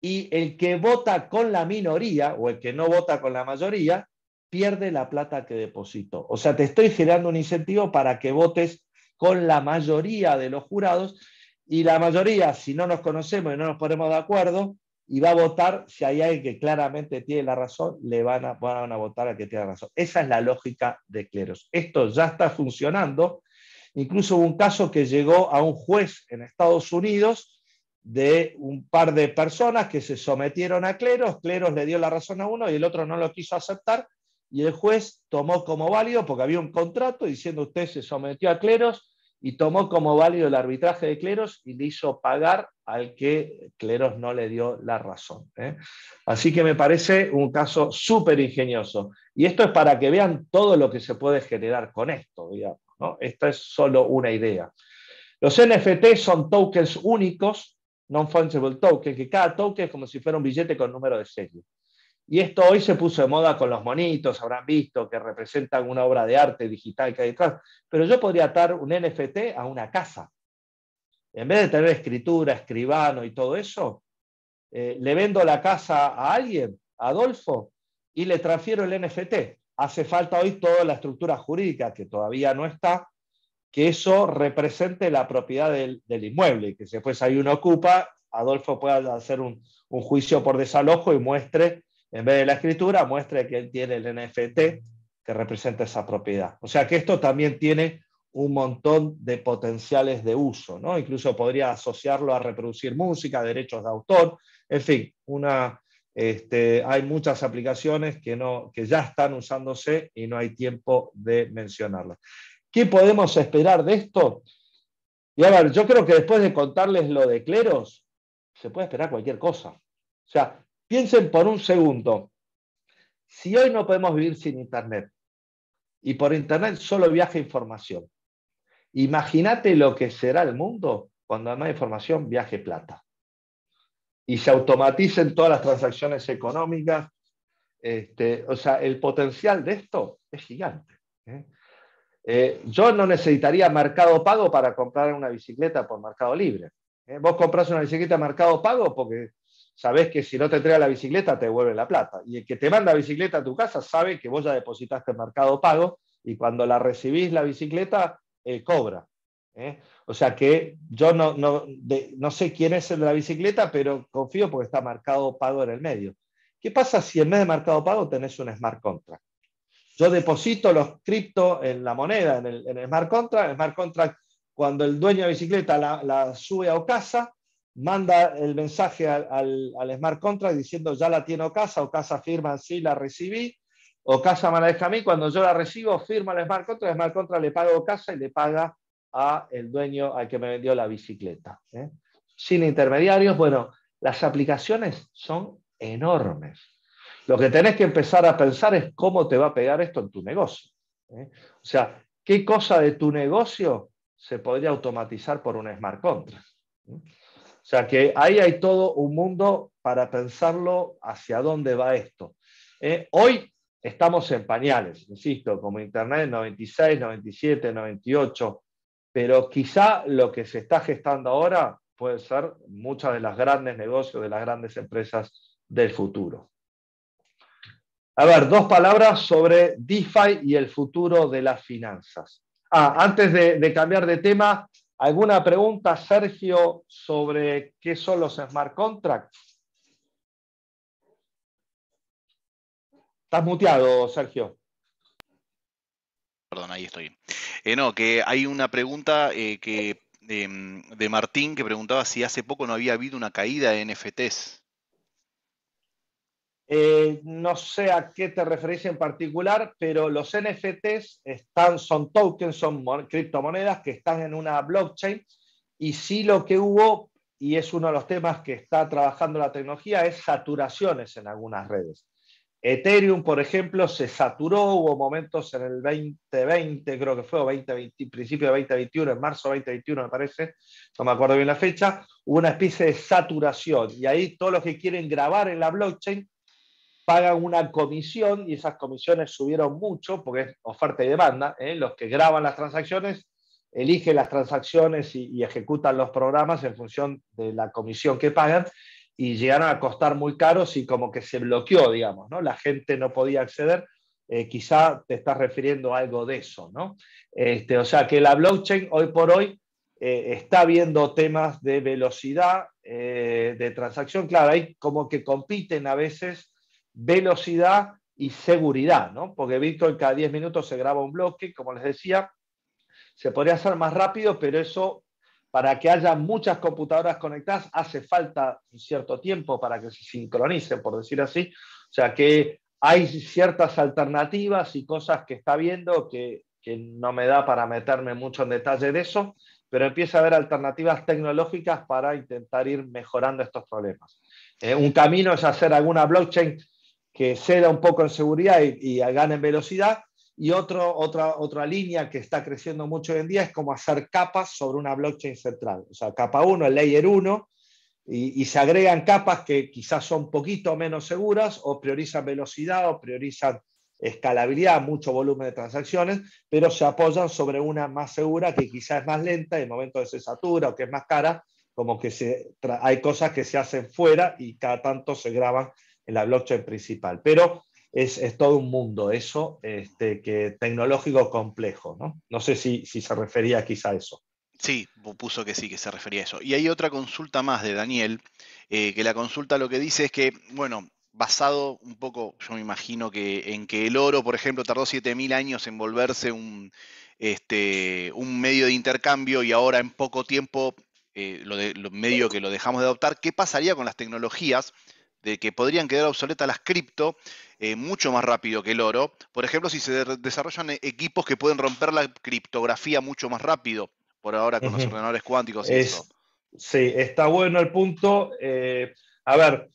y el que vota con la minoría o el que no vota con la mayoría pierde la plata que depositó. O sea, te estoy generando un incentivo para que votes con la mayoría de los jurados y la mayoría, si no nos conocemos y no nos ponemos de acuerdo, y va a votar, si hay alguien que claramente tiene la razón, le van a, van a votar al que tiene la razón. Esa es la lógica de cleros. Esto ya está funcionando. Incluso hubo un caso que llegó a un juez en Estados Unidos de un par de personas que se sometieron a cleros, cleros le dio la razón a uno y el otro no lo quiso aceptar y el juez tomó como válido porque había un contrato diciendo usted se sometió a cleros, y tomó como válido el arbitraje de Cleros y le hizo pagar al que Cleros no le dio la razón. ¿eh? Así que me parece un caso súper ingenioso. Y esto es para que vean todo lo que se puede generar con esto, digamos. ¿no? Esta es solo una idea. Los NFT son tokens únicos, non-fungible tokens, que cada token es como si fuera un billete con número de serie. Y esto hoy se puso de moda con los monitos, habrán visto que representan una obra de arte digital que hay detrás. Pero yo podría atar un NFT a una casa. En vez de tener escritura, escribano y todo eso, eh, le vendo la casa a alguien, a Adolfo, y le transfiero el NFT. Hace falta hoy toda la estructura jurídica que todavía no está, que eso represente la propiedad del, inmueble, que si después hay uno ocupa, Adolfo pueda hacer un, un juicio por desalojo y muestre en vez de la escritura, muestre que él tiene el NFT que representa esa propiedad. O sea que esto también tiene un montón de potenciales de uso, ¿no? Incluso podría asociarlo a reproducir música, derechos de autor, en fin, una, este, hay muchas aplicaciones que, no, que ya están usándose y no hay tiempo de mencionarlas. ¿Qué podemos esperar de esto? Y ver, yo creo que después de contarles lo de cleros, se puede esperar cualquier cosa. O sea, Piensen por un segundo, si hoy no podemos vivir sin Internet y por Internet solo viaja información, imagínate lo que será el mundo cuando además de información viaje plata y se automaticen todas las transacciones económicas. Este, o sea, el potencial de esto es gigante. ¿eh? Eh, yo no necesitaría mercado pago para comprar una bicicleta por mercado libre. ¿eh? Vos compras una bicicleta mercado pago porque Sabes que si no te entrega la bicicleta te devuelve la plata. Y el que te manda bicicleta a tu casa sabe que vos ya depositaste el mercado pago y cuando la recibís la bicicleta eh, cobra. ¿eh? O sea que yo no, no, sé quién es el de la bicicleta, pero confío porque está marcado pago en el medio. ¿Qué pasa si en vez de marcado pago tenés un smart contract? Yo deposito los cripto en la moneda, en el, smart contract. El smart contract, cuando el dueño de bicicleta la, la sube a Ocasa, manda el mensaje al, al, smart contract diciendo ya la tiene o casa firma sí, la recibí, o me la deja a mí, cuando yo la recibo firma el smart contract, el smart contract le paga a y le paga a el dueño al que me vendió la bicicleta. ¿eh? Sin intermediarios, bueno, las aplicaciones son enormes. Lo que tenés que empezar a pensar es cómo te va a pegar esto en tu negocio. ¿eh? O sea, ¿qué cosa de tu negocio se podría automatizar por un smart contract? ¿eh? O sea que ahí hay todo un mundo para pensarlo hacia dónde va esto. Eh, hoy estamos en pañales, insisto, como Internet 96, 97, 98, pero quizá lo que se está gestando ahora puede ser muchas de las grandes negocios, de las grandes empresas del futuro. A ver, dos palabras sobre DeFi y el futuro de las finanzas. Ah, antes de cambiar de tema, ¿Alguna pregunta, Sergio, sobre qué son los smart contracts? Estás muteado, Sergio. Perdón, ahí estoy. Eh, no, que hay una pregunta eh, que, de, em, de Martín que preguntaba si hace poco no había habido una caída de NFTs. Eh, no sé a qué te referís en particular, pero los NFTs están, son tokens, son criptomonedas que están en una blockchain y sí lo que hubo, y es uno de los temas que está trabajando la tecnología, es saturaciones en algunas redes. Ethereum, por ejemplo, se saturó, hubo momentos en el 2020, creo que fue, o 2020, principio de 2021, en marzo de 2021 me parece, no me acuerdo bien la fecha, hubo una especie de saturación y ahí todos los que quieren grabar en la blockchain pagan una comisión y esas comisiones subieron mucho porque es oferta y demanda. ¿eh? Los que graban las transacciones eligen las transacciones y, ejecutan los programas en función de la comisión que pagan y llegaron a costar muy caros y como que se bloqueó, digamos, La gente no podía acceder. Eh, quizá te estás refiriendo a algo de eso, ¿no? Este, o sea que la blockchain hoy por hoy eh, está viendo temas de velocidad, de transacción. Claro, hay como que compiten a veces velocidad y seguridad, ¿no? Porque Bitcoin cada 10 minutos se graba un bloque, como les decía, se podría hacer más rápido, pero eso para que haya muchas computadoras conectadas hace falta un cierto tiempo para que se sincronicen, por decir así. O sea que hay ciertas alternativas y cosas que está viendo que, no me da para meterme mucho en detalle de eso, pero empieza a haber alternativas tecnológicas para intentar ir mejorando estos problemas. Eh, un camino es hacer alguna blockchain que ceda un poco en seguridad y, y gana en velocidad. Y otra, otra línea que está creciendo mucho hoy en día es como hacer capas sobre una blockchain central. O sea, capa 1, el layer 1, y, se agregan capas que quizás son poquito menos seguras o priorizan velocidad o priorizan escalabilidad, mucho volumen de transacciones, pero se apoyan sobre una más segura que quizás es más lenta y en momento de se satura o que es más cara, como que se hay cosas que se hacen fuera y cada tanto se graban en la blockchain principal. Pero es, todo un mundo eso, este, que tecnológico complejo, ¿no? No sé si, se refería quizá a eso. Sí, puso que sí, que se refería a eso. Y hay otra consulta más de Daniel, eh, que la consulta lo que dice es que, bueno, basado un poco, yo me imagino que en que el oro, por ejemplo, tardó 7.000 años en volverse un, este, un medio de intercambio y ahora en poco tiempo, eh, de, medio que lo dejamos de adoptar, ¿qué pasaría con las tecnologías? de que podrían quedar obsoletas las cripto eh, mucho más rápido que el oro. Por ejemplo, si se desarrollan equipos que pueden romper la criptografía mucho más rápido, por ahora con los ordenadores cuánticos. Y eso. Sí, está bueno el punto. Eh, a ver,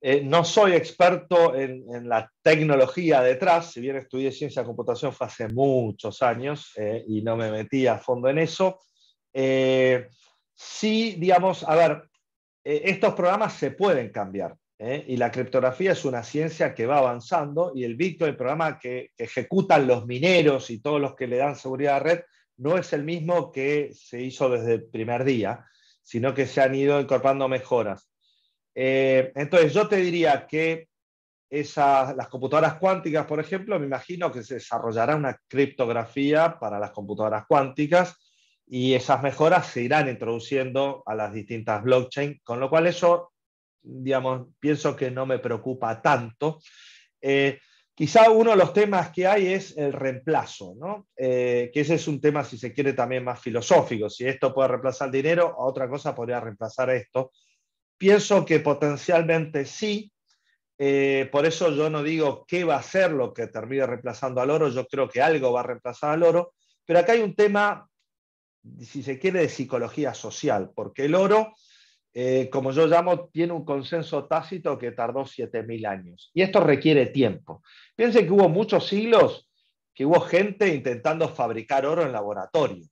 eh, no soy experto en, en, la tecnología detrás, si bien estudié ciencia de computación fue hace muchos años y no me metí a fondo en eso. sí, digamos, a ver, eh, estos programas se pueden cambiar. ¿eh? Y la criptografía es una ciencia que va avanzando y el Bitcoin, el programa que, ejecutan los mineros y todos los que le dan seguridad a red, no es el mismo que se hizo desde el primer día, sino que se han ido incorporando mejoras. Eh, entonces, yo te diría que las computadoras cuánticas, por ejemplo, me imagino que se desarrollará una criptografía para las computadoras cuánticas y esas mejoras se irán introduciendo a las distintas blockchain, con lo cual eso, digamos, pienso que no me preocupa tanto. Eh, quizá uno de los temas que hay es el reemplazo, ¿no? Eh, que ese es un tema, si se quiere, también más filosófico. Si esto puede reemplazar el dinero, otra cosa podría reemplazar esto. Pienso que potencialmente sí. Eh, por eso yo no digo qué va a ser lo que termine reemplazando al oro, yo creo que algo va a reemplazar al oro, pero acá hay un tema si se quiere, de psicología social, porque el oro, eh, como yo llamo, tiene un consenso tácito que tardó 7.000 años. Y esto requiere tiempo. Piense que hubo muchos siglos que hubo gente intentando fabricar oro en laboratorio.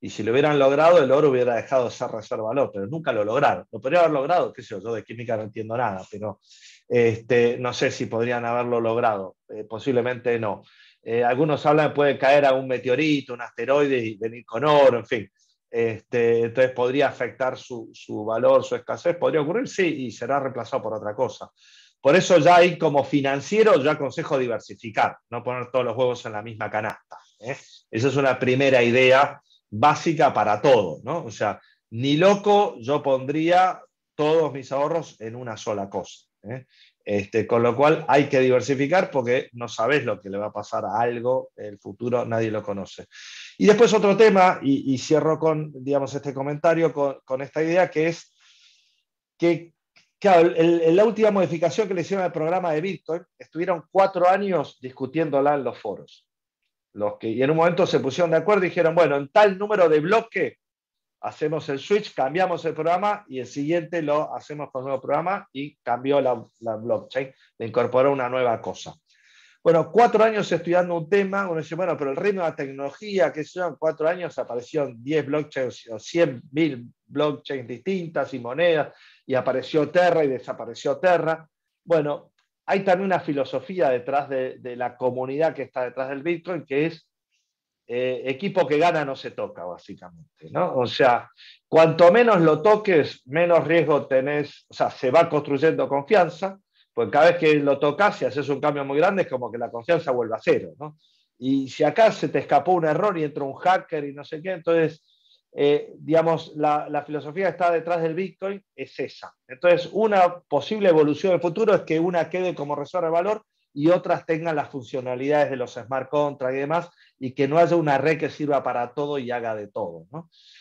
Y si lo hubieran logrado, el oro hubiera dejado de ser reserva oro, pero nunca lo lograron. Lo podría haber logrado, qué sé yo, de química no entiendo nada, pero este, no sé si podrían haberlo logrado, eh, posiblemente no. Eh, algunos hablan que puede caer a un meteorito, un asteroide y venir con oro, en fin. Este, entonces podría afectar su, valor, su escasez, podría ocurrir, sí, y será reemplazado por otra cosa. Por eso ya ahí como financiero yo aconsejo diversificar, no poner todos los huevos en la misma canasta. ¿eh? Esa es una primera idea básica para todo, ¿no? O sea, ni loco yo pondría todos mis ahorros en una sola cosa. ¿eh? Este, con lo cual hay que diversificar porque no sabes lo que le va a pasar a algo, el futuro nadie lo conoce. Y después otro tema, y, cierro con, digamos, este comentario, con, esta idea, que es que, claro, la última modificación que le hicieron al programa de Bitcoin, estuvieron cuatro años discutiéndola en los foros. Los que, y en un momento se pusieron de acuerdo y dijeron, bueno, en tal número de bloques, hacemos el switch, cambiamos el programa y el siguiente lo hacemos con un nuevo programa y cambió la, blockchain, le incorporó una nueva cosa. Bueno, cuatro años estudiando un tema, uno dice, bueno, pero el ritmo de la tecnología, que son cuatro años, aparecieron 10 blockchains o 100.000 blockchains distintas y monedas, y apareció Terra y desapareció Terra. Bueno, hay también una filosofía detrás de, de la comunidad que está detrás del Bitcoin, que es eh, equipo que gana no se toca, básicamente. ¿no? O sea, cuanto menos lo toques, menos riesgo tenés, o sea, se va construyendo confianza, porque cada vez que lo tocas y haces un cambio muy grande, es como que la confianza vuelve a cero. ¿no? Y si acá se te escapó un error y entró un hacker y no sé qué, entonces, eh, digamos, la, filosofía que está detrás del Bitcoin es esa. Entonces, una posible evolución del futuro es que una quede como reserva de valor y otras tengan las funcionalidades de los smart contracts y demás, y que no haya una red que sirva para todo y haga de todo.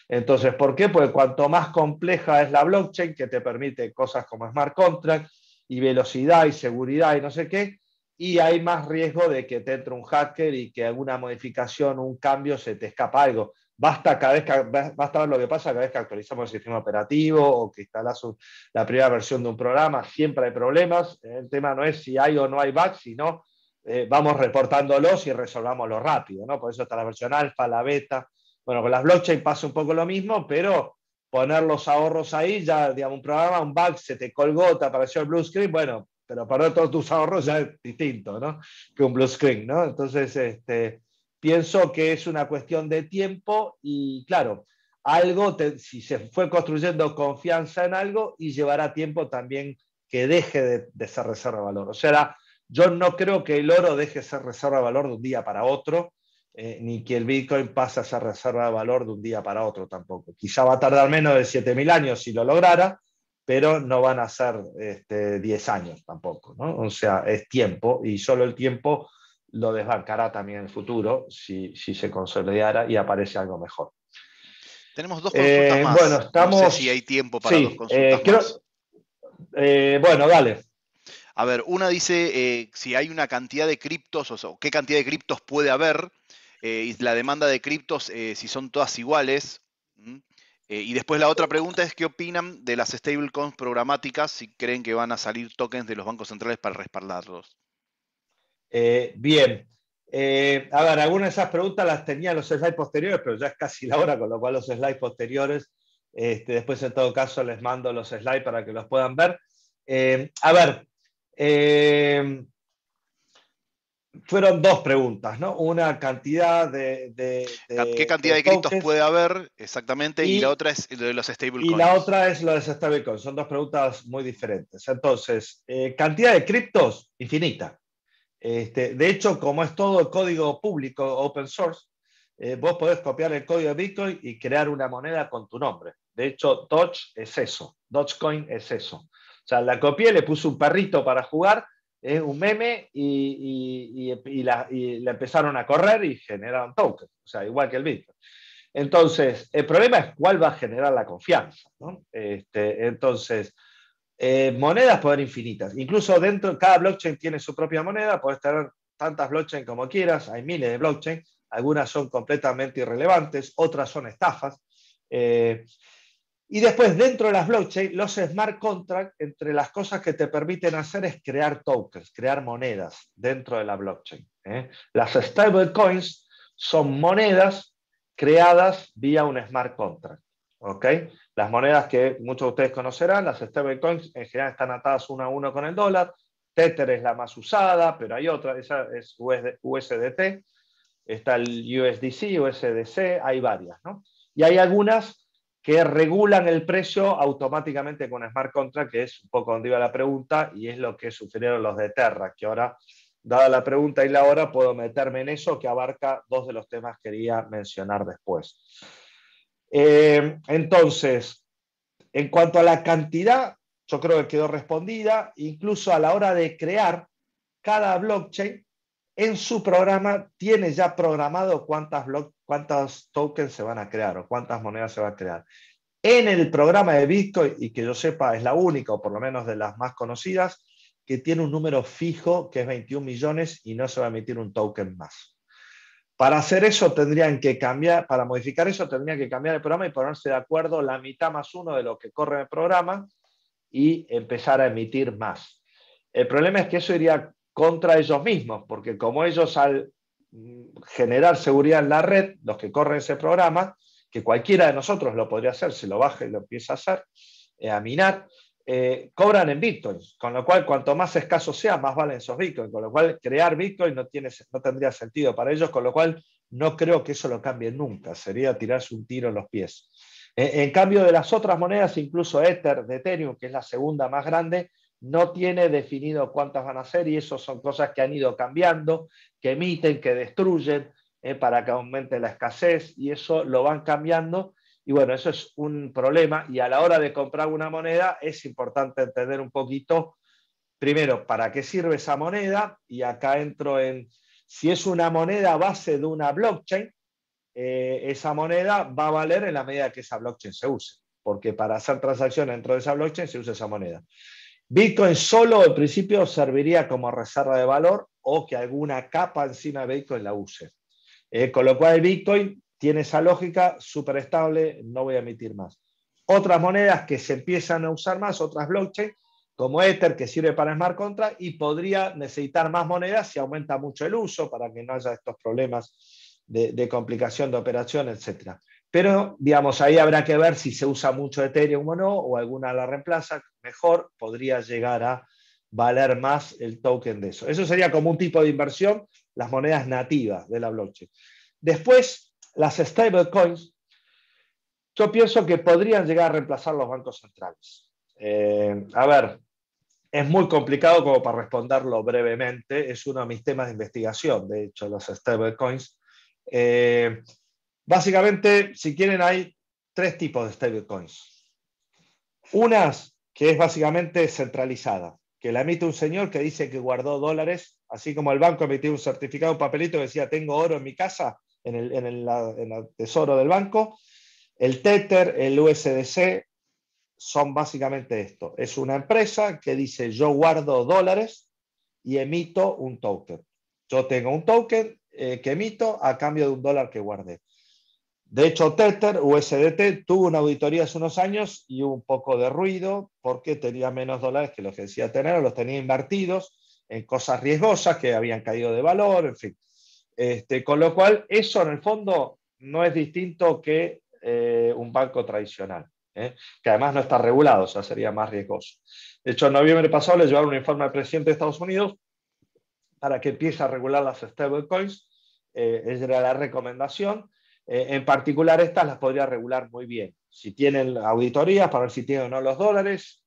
Entonces, ¿por qué? Pues cuanto más compleja es la blockchain, que te permite cosas como smart contract y velocidad y seguridad y no sé qué, y hay más riesgo de que te entre un hacker y que alguna modificación, un cambio, se te escapa algo. Basta, cada basta ver lo que pasa cada vez que actualizamos el sistema operativo o que instalas la primera versión de un programa, siempre hay problemas. El tema no es si hay o no hay bugs, sino eh, vamos reportándolos y resolvámoslo rápido, ¿no? Por eso está la versión alfa, la beta. Bueno, con las blockchain pasa un poco lo mismo, pero poner los ahorros ahí, ya, digamos, un programa, un bug, se te colgó, te apareció el blue screen, bueno, pero perder todos tus ahorros ya es distinto, ¿no? Que un blue screen, ¿no? Entonces, este, pienso que es una cuestión de tiempo y, claro, algo, si se fue construyendo confianza en algo, y llevará tiempo también que deje de, de ser reserva de valor. O sea, yo no creo que el oro deje de ser reserva de valor de un día para otro, eh, ni que el Bitcoin pase a ser reserva de valor de un día para otro tampoco. Quizá va a tardar menos de 7.000 años si lo lograra, pero no van a ser este, 10 años tampoco. ¿no? O sea, es tiempo y solo el tiempo lo desbancará también en el futuro si, se consolidara y aparece algo mejor. Tenemos dos consultas eh, Bueno, estamos... No si hay tiempo para dos consultas eh, bueno, dale. A ver, una dice eh, si hay una cantidad de criptos, o qué cantidad de criptos puede haber, eh, y la demanda de criptos, eh, si son todas iguales. y después la otra pregunta es qué opinan de las stablecoins programáticas, si creen que van a salir tokens de los bancos centrales para respaldarlos. bien. a ver, algunas de esas preguntas las tenía los slides posteriores, pero ya es casi la hora, con lo cual los slides posteriores, este, después en todo caso les mando los slides para que los puedan ver. a ver, eh, fueron dos preguntas, ¿no? Una cantidad de... ¿Qué cantidad de, criptos puede haber exactamente? Y, la otra es lo de los stablecoins. Y la otra es lo de los stablecoins. Son dos preguntas muy diferentes. Entonces, eh, cantidad de criptos, infinita. Este, de hecho, como es todo código público, open source, eh, vos podés copiar el código de Bitcoin y crear una moneda con tu nombre. De hecho, Doge es eso, Dogecoin es eso. O sea, la copié, le puse un perrito para jugar, es un meme, y, y, la, empezaron a correr y generaron tokens, o sea, igual que el Bitcoin. Entonces, el problema es cuál va a generar la confianza. Este, entonces, eh, monedas poder infinitas. Incluso dentro, cada blockchain tiene su propia moneda, puedes tener tantas blockchains como quieras, hay miles de blockchains. algunas son completamente irrelevantes, otras son estafas. Eh, y después, dentro de las blockchain, los smart contracts, entre las cosas que te permiten hacer es crear tokens, crear monedas dentro de la blockchain. ¿eh? Las stable coins son monedas creadas vía un smart contract. Las monedas que muchos de ustedes conocerán, las stablecoins, en general están atadas uno a uno con el dólar. Tether es la más usada, pero hay otra, esa es USDT. Está el USDC, USDC, hay varias. ¿no? Y hay algunas que regulan el precio automáticamente con smart contract, que es un poco donde iba la pregunta y es lo que sufrieron los de Terra, que ahora, dada la pregunta y la hora, puedo meterme en eso que abarca dos de los temas que quería mencionar después. Eh, entonces, en cuanto a la cantidad, yo creo que quedó respondida, incluso a la hora de crear cada blockchain, en su programa tiene ya programado cuántas, tokens se van a crear o cuántas monedas se van a crear. En el programa de Bitcoin, y que yo sepa es la única, o por lo menos de las más conocidas, que tiene un número fijo que es 21 millones y no se va a emitir un token más. Para hacer eso tendrían que cambiar, para modificar eso tendrían que cambiar el programa y ponerse de acuerdo la mitad más uno de lo que corre en el programa y empezar a emitir más. El problema es que eso iría contra ellos mismos, porque como ellos al mm, generar seguridad en la red, los que corren ese programa, que cualquiera de nosotros lo podría hacer, se lo baje y lo empieza a hacer, eh, a minar, eh, cobran en Bitcoin, con lo cual cuanto más escaso sea, más valen esos Bitcoin, con lo cual crear bitcoin no, tiene, no tendría sentido para ellos, con lo cual no creo que eso lo cambie nunca, sería tirarse un tiro en los pies. En, eh, en cambio de las otras monedas, incluso Ether de Ethereum, que es la segunda más grande, no tiene definido cuántas van a ser y eso son cosas que han ido cambiando, que emiten, que destruyen eh, para que aumente la escasez y eso lo van cambiando. Y bueno, eso es un problema y a la hora de comprar una moneda es importante entender un poquito, primero, para qué sirve esa moneda y acá entro en si es una moneda base de una blockchain, eh, esa moneda va a valer en la medida que esa blockchain se use, porque para hacer transacciones dentro de esa blockchain se usa esa moneda. Bitcoin solo al principio serviría como reserva de valor o que alguna capa encima de Bitcoin la use. Eh, con lo cual Bitcoin tiene esa lógica súper estable, no voy a emitir más. Otras monedas que se empiezan a usar más, otras blockchain, como Ether, que sirve para smart contract y podría necesitar más monedas si aumenta mucho el uso para que no haya estos problemas de, de complicación de operación, etc. Pero, digamos, ahí habrá que ver si se usa mucho Ethereum o no, o alguna la reemplaza, mejor podría llegar a valer más el token de eso. Eso sería como un tipo de inversión, las monedas nativas de la blockchain. Después, las stablecoins, yo pienso que podrían llegar a reemplazar los bancos centrales. Eh, a ver, es muy complicado como para responderlo brevemente, es uno de mis temas de investigación, de hecho, las stablecoins. Eh, Básicamente, si quieren, hay tres tipos de stablecoins. Unas que es básicamente centralizada, que la emite un señor que dice que guardó dólares, así como el banco emitió un certificado, un papelito que decía tengo oro en mi casa, en el, tesoro del banco. El Tether, el USDC, son básicamente esto. Es una empresa que dice yo guardo dólares y emito un token. Yo tengo un token eh, que emito a cambio de un dólar que guardé. De hecho, Tether, USDT, tuvo una auditoría hace unos años y hubo un poco de ruido porque tenía menos dólares que los que decía tener, o los tenía invertidos en cosas riesgosas que habían caído de valor, en fin. Este, con lo cual, eso en el fondo no es distinto que eh, un banco tradicional, ¿eh? que además no está regulado, o sea, sería más riesgoso. De hecho, en noviembre pasado le llevaron un informe al presidente de Estados Unidos para que empiece a regular las stablecoins. Eh, esa era la recomendación. Eh, en particular, estas las podría regular muy bien. Si tienen auditorías para ver si tienen o no los dólares,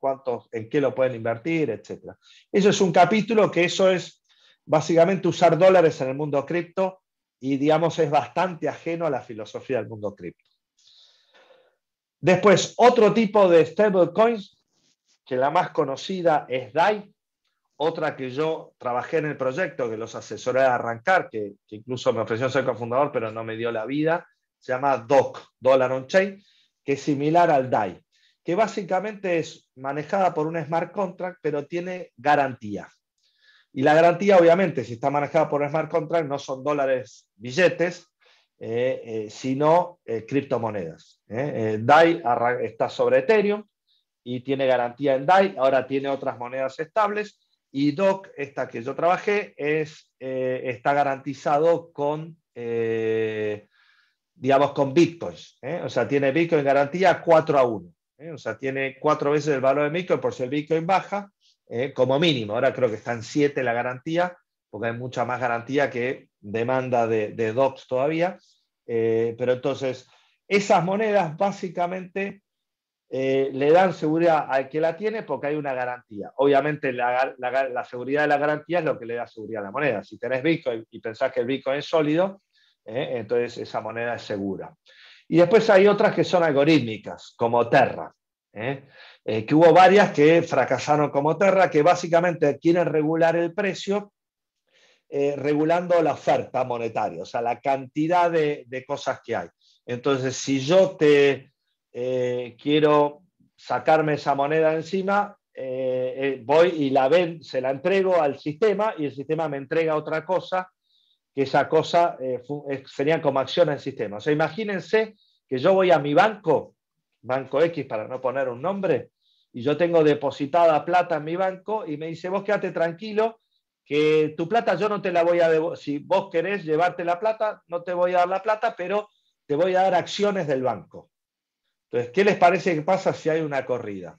en qué lo pueden invertir, etc. Eso es un capítulo que eso es básicamente usar dólares en el mundo cripto y digamos es bastante ajeno a la filosofía del mundo cripto. Después, otro tipo de stablecoins, que la más conocida es DAI, otra que yo trabajé en el proyecto, que los asesoré a arrancar, que, que incluso me ofreció ser cofundador, pero no me dio la vida, se llama DOC, Dollar on Chain, que es similar al DAI, que básicamente es manejada por un smart contract, pero tiene garantía. Y la garantía, obviamente, si está manejada por un smart contract, no son dólares billetes, eh, eh, sino eh, criptomonedas. DAI está sobre Ethereum y tiene garantía en DAI, ahora tiene otras monedas estables. Y DOC, esta que yo trabajé, es, está garantizado con digamos, con bitcoins. ¿eh? O sea, tiene bitcoin garantía 4 a 1. ¿eh? O sea, tiene cuatro veces el valor de bitcoin por si el bitcoin baja, ¿eh? como mínimo. Ahora creo que están 7 la garantía, porque hay mucha más garantía que demanda de, DOCs todavía. pero entonces, esas monedas básicamente le dan seguridad al que la tiene porque hay una garantía. Obviamente la, la, seguridad de la garantía es lo que le da seguridad a la moneda. Si tenés Bitcoin y pensás que el Bitcoin es sólido, ¿eh? entonces esa moneda es segura. Y después hay otras que son algorítmicas, como Terra, ¿eh? Eh, que hubo varias que fracasaron como Terra, que básicamente quieren regular el precio regulando la oferta monetaria, o sea, la cantidad de, cosas que hay. Entonces, si yo te quiero sacarme esa moneda encima, voy y la ven, se la entrego al sistema y el sistema me entrega otra cosa que esa cosa eh, eh, sería como acción en sistema. O sea, imagínense que yo voy a mi banco, banco X para no poner un nombre, y yo tengo depositada plata en mi banco y me dice, vos quédate tranquilo, que tu plata yo no te la voy a... Si vos querés llevarte la plata, no te voy a dar la plata, pero te voy a dar acciones del banco. Entonces, ¿qué les parece que pasa si hay una corrida?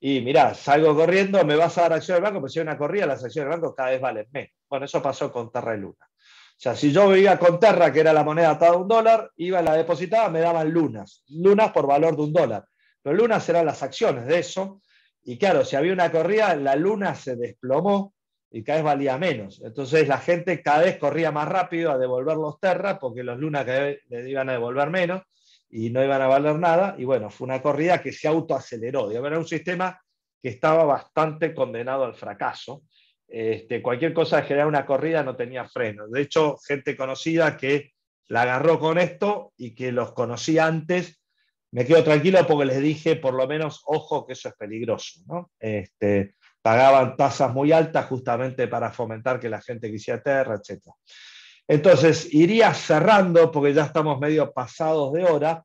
Y mirá, salgo corriendo, me vas a dar acciones del banco, pero si hay una corrida, las acciones del banco cada vez valen menos. Bueno, eso pasó con Terra y Luna. O sea, si yo vivía con Terra, que era la moneda atada a un dólar, iba a la depositaba me daban lunas. Lunas por valor de un dólar. Pero lunas eran las acciones de eso. Y claro, si había una corrida, la luna se desplomó y cada vez valía menos. Entonces la gente cada vez corría más rápido a devolver los Terra, porque los lunas cada vez iban a devolver menos y no iban a valer nada. Y bueno, fue una corrida que se autoaceleró. Era un sistema que estaba bastante condenado al fracaso. Este, cualquier cosa de generar una corrida no tenía freno. De hecho, gente conocida que la agarró con esto y que los conocí antes, me quedo tranquilo porque les dije, por lo menos, ojo que eso es peligroso. ¿no? Este, pagaban tasas muy altas justamente para fomentar que la gente quisiera tierra, etc. Entonces, iría cerrando, porque ya estamos medio pasados de hora,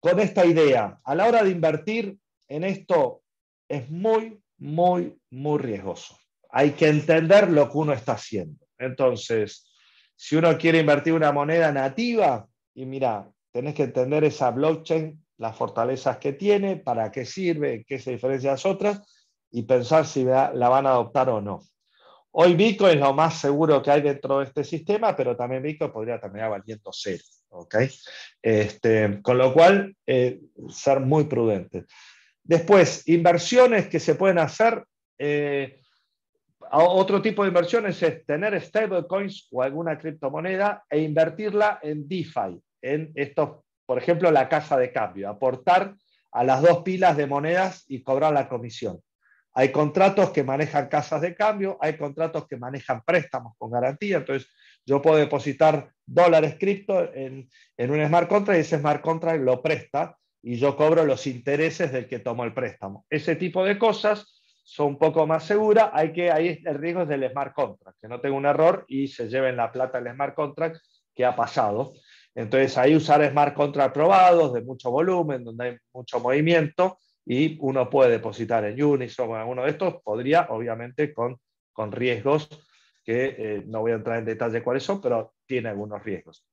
con esta idea. A la hora de invertir en esto es muy, muy, muy riesgoso hay que entender lo que uno está haciendo. Entonces, si uno quiere invertir una moneda nativa, y mira, tenés que entender esa blockchain, las fortalezas que tiene, para qué sirve, qué se diferencia de las otras, y pensar si la van a adoptar o no. Hoy Bitcoin es lo más seguro que hay dentro de este sistema, pero también Bitcoin podría terminar valiendo cero. Este, con lo cual, eh, ser muy prudente. Después, inversiones que se pueden hacer. Eh, otro tipo de inversiones es tener stablecoins o alguna criptomoneda e invertirla en DeFi, en esto por ejemplo, la casa de cambio, aportar a las dos pilas de monedas y cobrar la comisión. Hay contratos que manejan casas de cambio, hay contratos que manejan préstamos con garantía, entonces yo puedo depositar dólares cripto en, en un smart contract y ese smart contract lo presta y yo cobro los intereses del que tomó el préstamo. Ese tipo de cosas son un poco más seguras, hay que, ahí el riesgo es del smart contract, que no tenga un error y se lleven la plata del smart contract que ha pasado. Entonces ahí usar smart contract probados de mucho volumen, donde hay mucho movimiento y uno puede depositar en Uniswap o en alguno de estos, podría obviamente con, con riesgos que eh, no voy a entrar en detalle cuáles son, pero tiene algunos riesgos.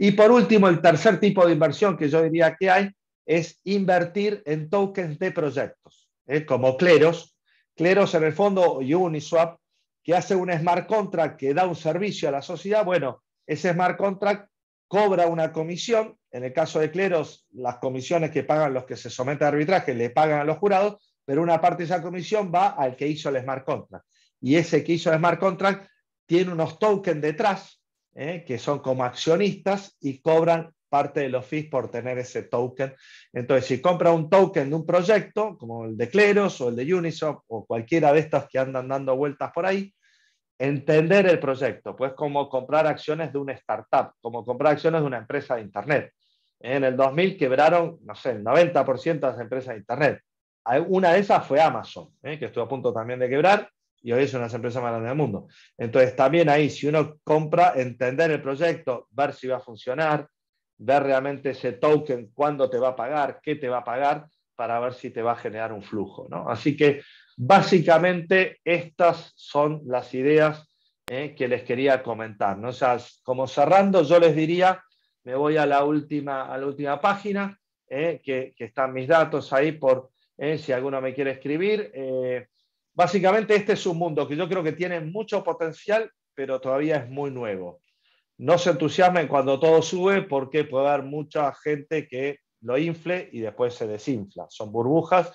Y por último, el tercer tipo de inversión que yo diría que hay es invertir en tokens de proyectos. ¿eh? como Cleros. Cleros en el fondo y Uniswap, que hace un smart contract que da un servicio a la sociedad. Bueno, ese smart contract cobra una comisión. En el caso de Cleros, las comisiones que pagan los que se someten a arbitraje le pagan a los jurados, pero una parte de esa comisión va al que hizo el smart contract. Y ese que hizo el smart contract tiene unos tokens detrás, ¿eh? que son como accionistas y cobran parte de los fees por tener ese token. Entonces, si compra un token de un proyecto, como el de Cleros o el de Uniswap o cualquiera de estas que andan dando vueltas por ahí, entender el proyecto, pues como comprar acciones de una startup, como comprar acciones de una empresa de Internet. En el 2000 quebraron, no sé, el 90% de las empresas de Internet. Una de esas fue Amazon, ¿eh? que estuvo a punto también de quebrar y hoy es una de las empresas más grandes del mundo. Entonces, también ahí, si uno compra, entender el proyecto, ver si va a funcionar, ver realmente ese token, cuándo te va a pagar, qué te va a pagar, para ver si te va a generar un flujo. ¿no? Así que básicamente estas son las ideas eh, que les quería comentar. ¿no? como cerrando, yo les diría, me voy a la última, a la última página, eh, que, están mis datos ahí por eh, si alguno me quiere escribir. básicamente este es un mundo que yo creo que tiene mucho potencial, pero todavía es muy nuevo no se entusiasmen cuando todo sube porque puede haber mucha gente que lo infle y después se desinfla. Son burbujas,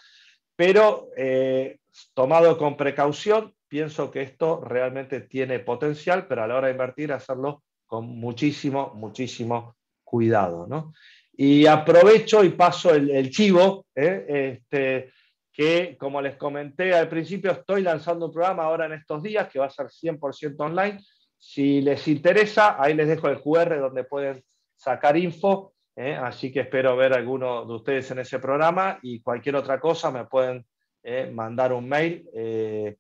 pero eh, tomado con precaución, pienso que esto realmente tiene potencial, pero a la hora de invertir, hacerlo con muchísimo, muchísimo cuidado. ¿no? Y aprovecho y paso el, chivo, ¿eh? este, que como les comenté al principio, estoy lanzando un programa ahora en estos días que va a ser 100% online si les interesa, ahí les dejo el QR donde pueden sacar info. ¿eh? Así que espero ver a alguno de ustedes en ese programa y cualquier otra cosa me pueden ¿eh? mandar un mail eh,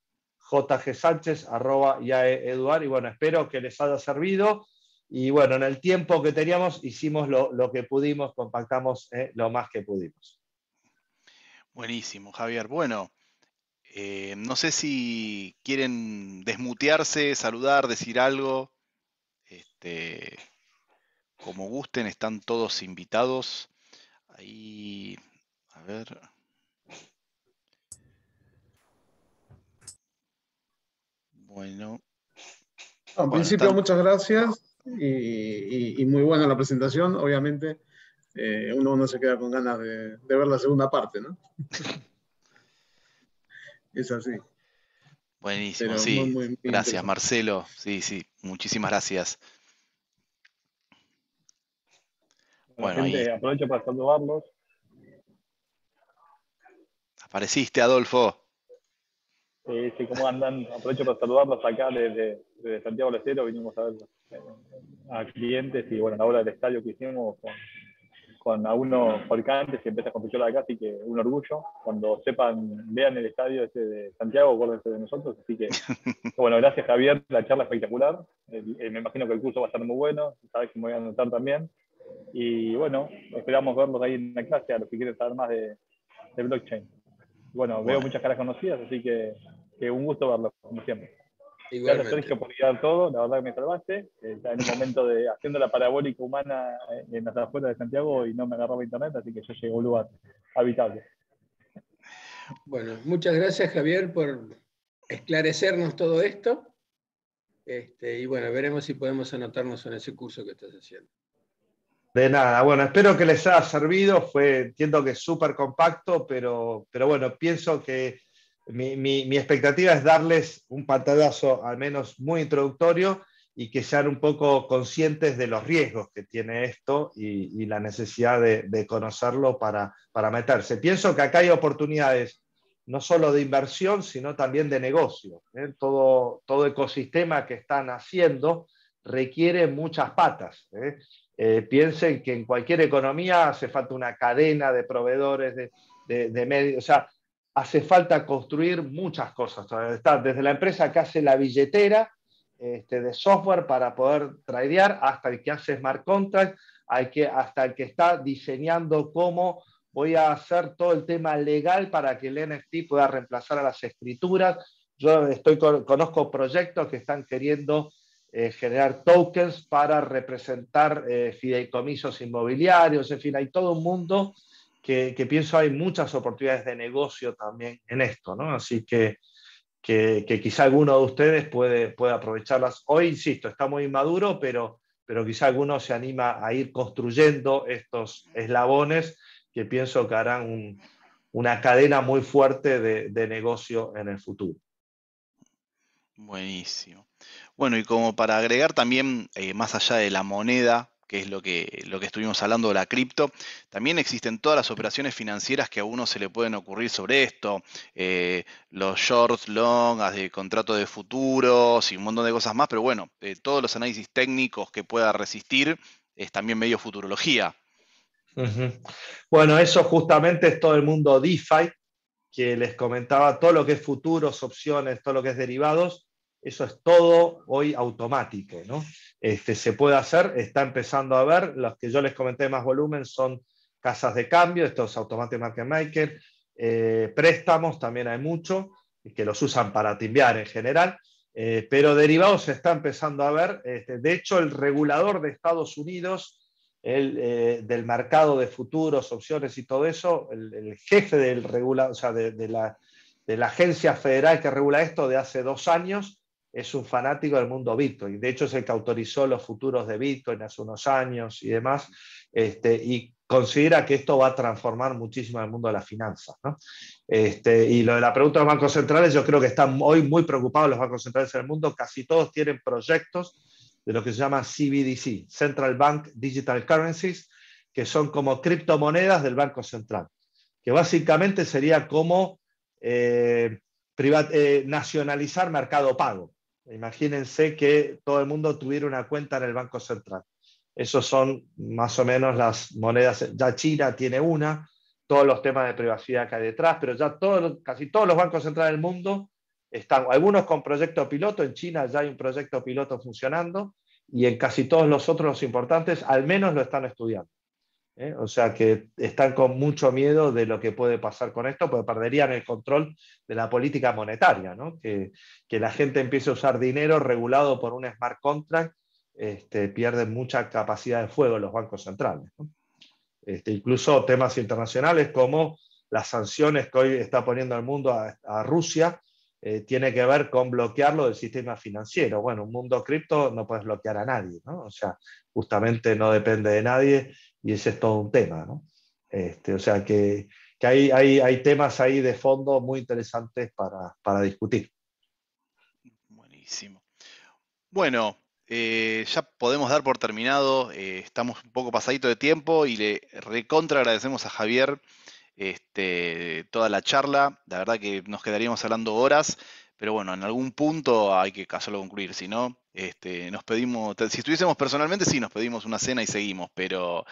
Y bueno, espero que les haya servido. Y bueno, en el tiempo que teníamos hicimos lo, lo que pudimos, compactamos ¿eh? lo más que pudimos. Buenísimo, Javier. Bueno, eh, no sé si quieren desmutearse, saludar, decir algo. Este, como gusten, están todos invitados. Ahí, a ver. Bueno. En principio, muchas gracias y, muy buena la presentación. Obviamente, eh, uno no se queda con ganas de, de ver la segunda parte, ¿no? (laughs) es así. Buenísimo, sí. gracias, Marcelo. Sí, sí, muchísimas gracias. Bueno, ahí... aprovecho para saludarlos. Apareciste, Adolfo. Sí, sí, ¿cómo andan? Aprovecho para saludarlos acá desde, Santiago del Estero. Vinimos a ver eh, a clientes y bueno, la obra del estadio que hicimos con, con a uno antes que empieza con pichola acá, así que un orgullo. Cuando sepan, vean el estadio ese de Santiago, acuérdense de nosotros. Así que, (laughs) bueno, gracias Javier, la charla espectacular. Eh, me imagino que el curso va a estar muy bueno, sabes que me voy a anotar también. Y bueno, esperamos verlos ahí en la clase a los que quieren saber más de, blockchain. Bueno, veo muchas caras conocidas, así que, que un gusto verlos, como siempre. Igualmente. Gracias, Sergio, por todo. La verdad que me salvaste. Está en un momento de haciendo la parabólica humana eh, en la afueras de Santiago y no me agarraba internet, así que yo llegué a un lugar habitable. Bueno, muchas gracias, Javier, por esclarecernos todo esto. Este, y bueno, veremos si podemos anotarnos en ese curso que estás haciendo. De nada, bueno, espero que les haya servido. Fue, entiendo que es súper compacto, pero, pero bueno, pienso que mi, expectativa es darles un pantallazo al menos muy introductorio y que sean un poco conscientes de los riesgos que tiene esto y, la necesidad de, conocerlo para, para, meterse. Pienso que acá hay oportunidades no solo de inversión, sino también de negocio. ¿eh? Todo, todo ecosistema que están haciendo requiere muchas patas. ¿eh? Eh, piensen que en cualquier economía hace falta una cadena de proveedores de, medios hace falta construir muchas cosas. desde la empresa que hace la billetera este, de software para poder tradear, hasta el que hace smart contract, hasta el que está diseñando cómo voy a hacer todo el tema legal para que el NFT pueda reemplazar a las escrituras. Yo estoy, conozco proyectos que están queriendo eh, generar tokens para representar eh, fideicomisos inmobiliarios, en fin, hay todo un mundo que, que, pienso hay muchas oportunidades de negocio también en esto, ¿no? Así que, que, quizá alguno de ustedes puede, aprovecharlas. Hoy, insisto, está muy inmaduro, pero, pero quizá alguno se anima a ir construyendo estos eslabones que pienso que harán una cadena muy fuerte de, de negocio en el futuro. Buenísimo. Bueno, y como para agregar también, eh, más allá de la moneda que es lo que, lo que estuvimos hablando de la cripto. También existen todas las operaciones financieras que a uno se le pueden ocurrir sobre esto, eh, los shorts, longs, contratos de futuros y un montón de cosas más, pero bueno, eh, todos los análisis técnicos que pueda resistir es también medio futurología. Bueno, eso justamente es todo el mundo DeFi, que les comentaba todo lo que es futuros, opciones, todo lo que es derivados, eso es todo hoy automático, ¿no? Este, se puede hacer, está empezando a ver, los que yo les comenté más volumen son casas de cambio, estos automáticos market maker, eh, préstamos también hay mucho, que los usan para timbiar en general, eh, pero derivados se está empezando a ver, este, de hecho el regulador de Estados Unidos, eh, del mercado de futuros, opciones y todo eso, el, jefe del de, la, de la agencia federal que regula esto de hace dos años, es un fanático del mundo Bitcoin. De hecho, es el que autorizó los futuros de Bitcoin hace unos años y demás, este, y considera que esto va a transformar muchísimo el mundo de las finanzas. Este, y lo de la pregunta de los bancos centrales, yo creo que están hoy muy preocupados los bancos centrales el mundo. Casi todos tienen proyectos de lo que se llama CBDC, Central Bank Digital Currencies, que son como criptomonedas del Banco Central, que básicamente sería como eh, eh, nacionalizar mercado pago. Imagínense que todo el mundo tuviera una cuenta en el Banco Central. Esas son más o menos las monedas. Ya China tiene una, todos los temas de privacidad que hay detrás, pero ya casi todos los bancos centrales del mundo están, algunos con proyecto piloto, en China ya hay un proyecto piloto funcionando y en casi todos los otros los importantes al menos lo están estudiando. ¿eh? O sea que están con mucho miedo de lo que puede pasar con esto, porque perderían el control de la política monetaria, ¿no? que, la gente empiece a usar dinero regulado por un smart contract, este, pierden mucha capacidad de fuego los bancos centrales. ¿no? Este, incluso temas internacionales como las sanciones que hoy está poniendo el mundo a Rusia eh, tiene que ver con bloquearlo del sistema financiero. Bueno, un mundo cripto no puedes bloquear a nadie, ¿no? O sea, justamente no depende de nadie y ese es todo un tema, ¿no? Este, o sea, que, hay, temas ahí de fondo muy interesantes para, discutir. Buenísimo. Bueno, eh, ya podemos dar por terminado. Eh, estamos un poco pasadito de tiempo y le recontra agradecemos a Javier este, toda la charla. La verdad que nos quedaríamos hablando horas, pero bueno, en algún punto hay que hacerlo concluir, si no, este, nos pedimos, si estuviésemos personalmente, sí, nos pedimos una cena y seguimos, pero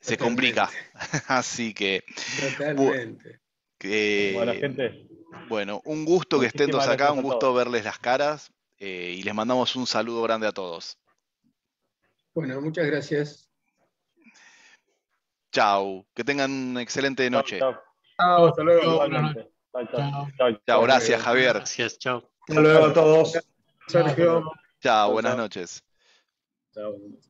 se complica. (laughs) Así que... Totalmente. bueno, un gusto que estén todos acá, un gusto verles las caras eh, y les mandamos un saludo grande a todos. Bueno, muchas gracias. Chao, Que tengan una excelente noche. Chao. hasta luego. Chau, gracias, Javier. Gracias, chau. Hasta luego a todos. Sergio. Chao, buenas noches. Chao.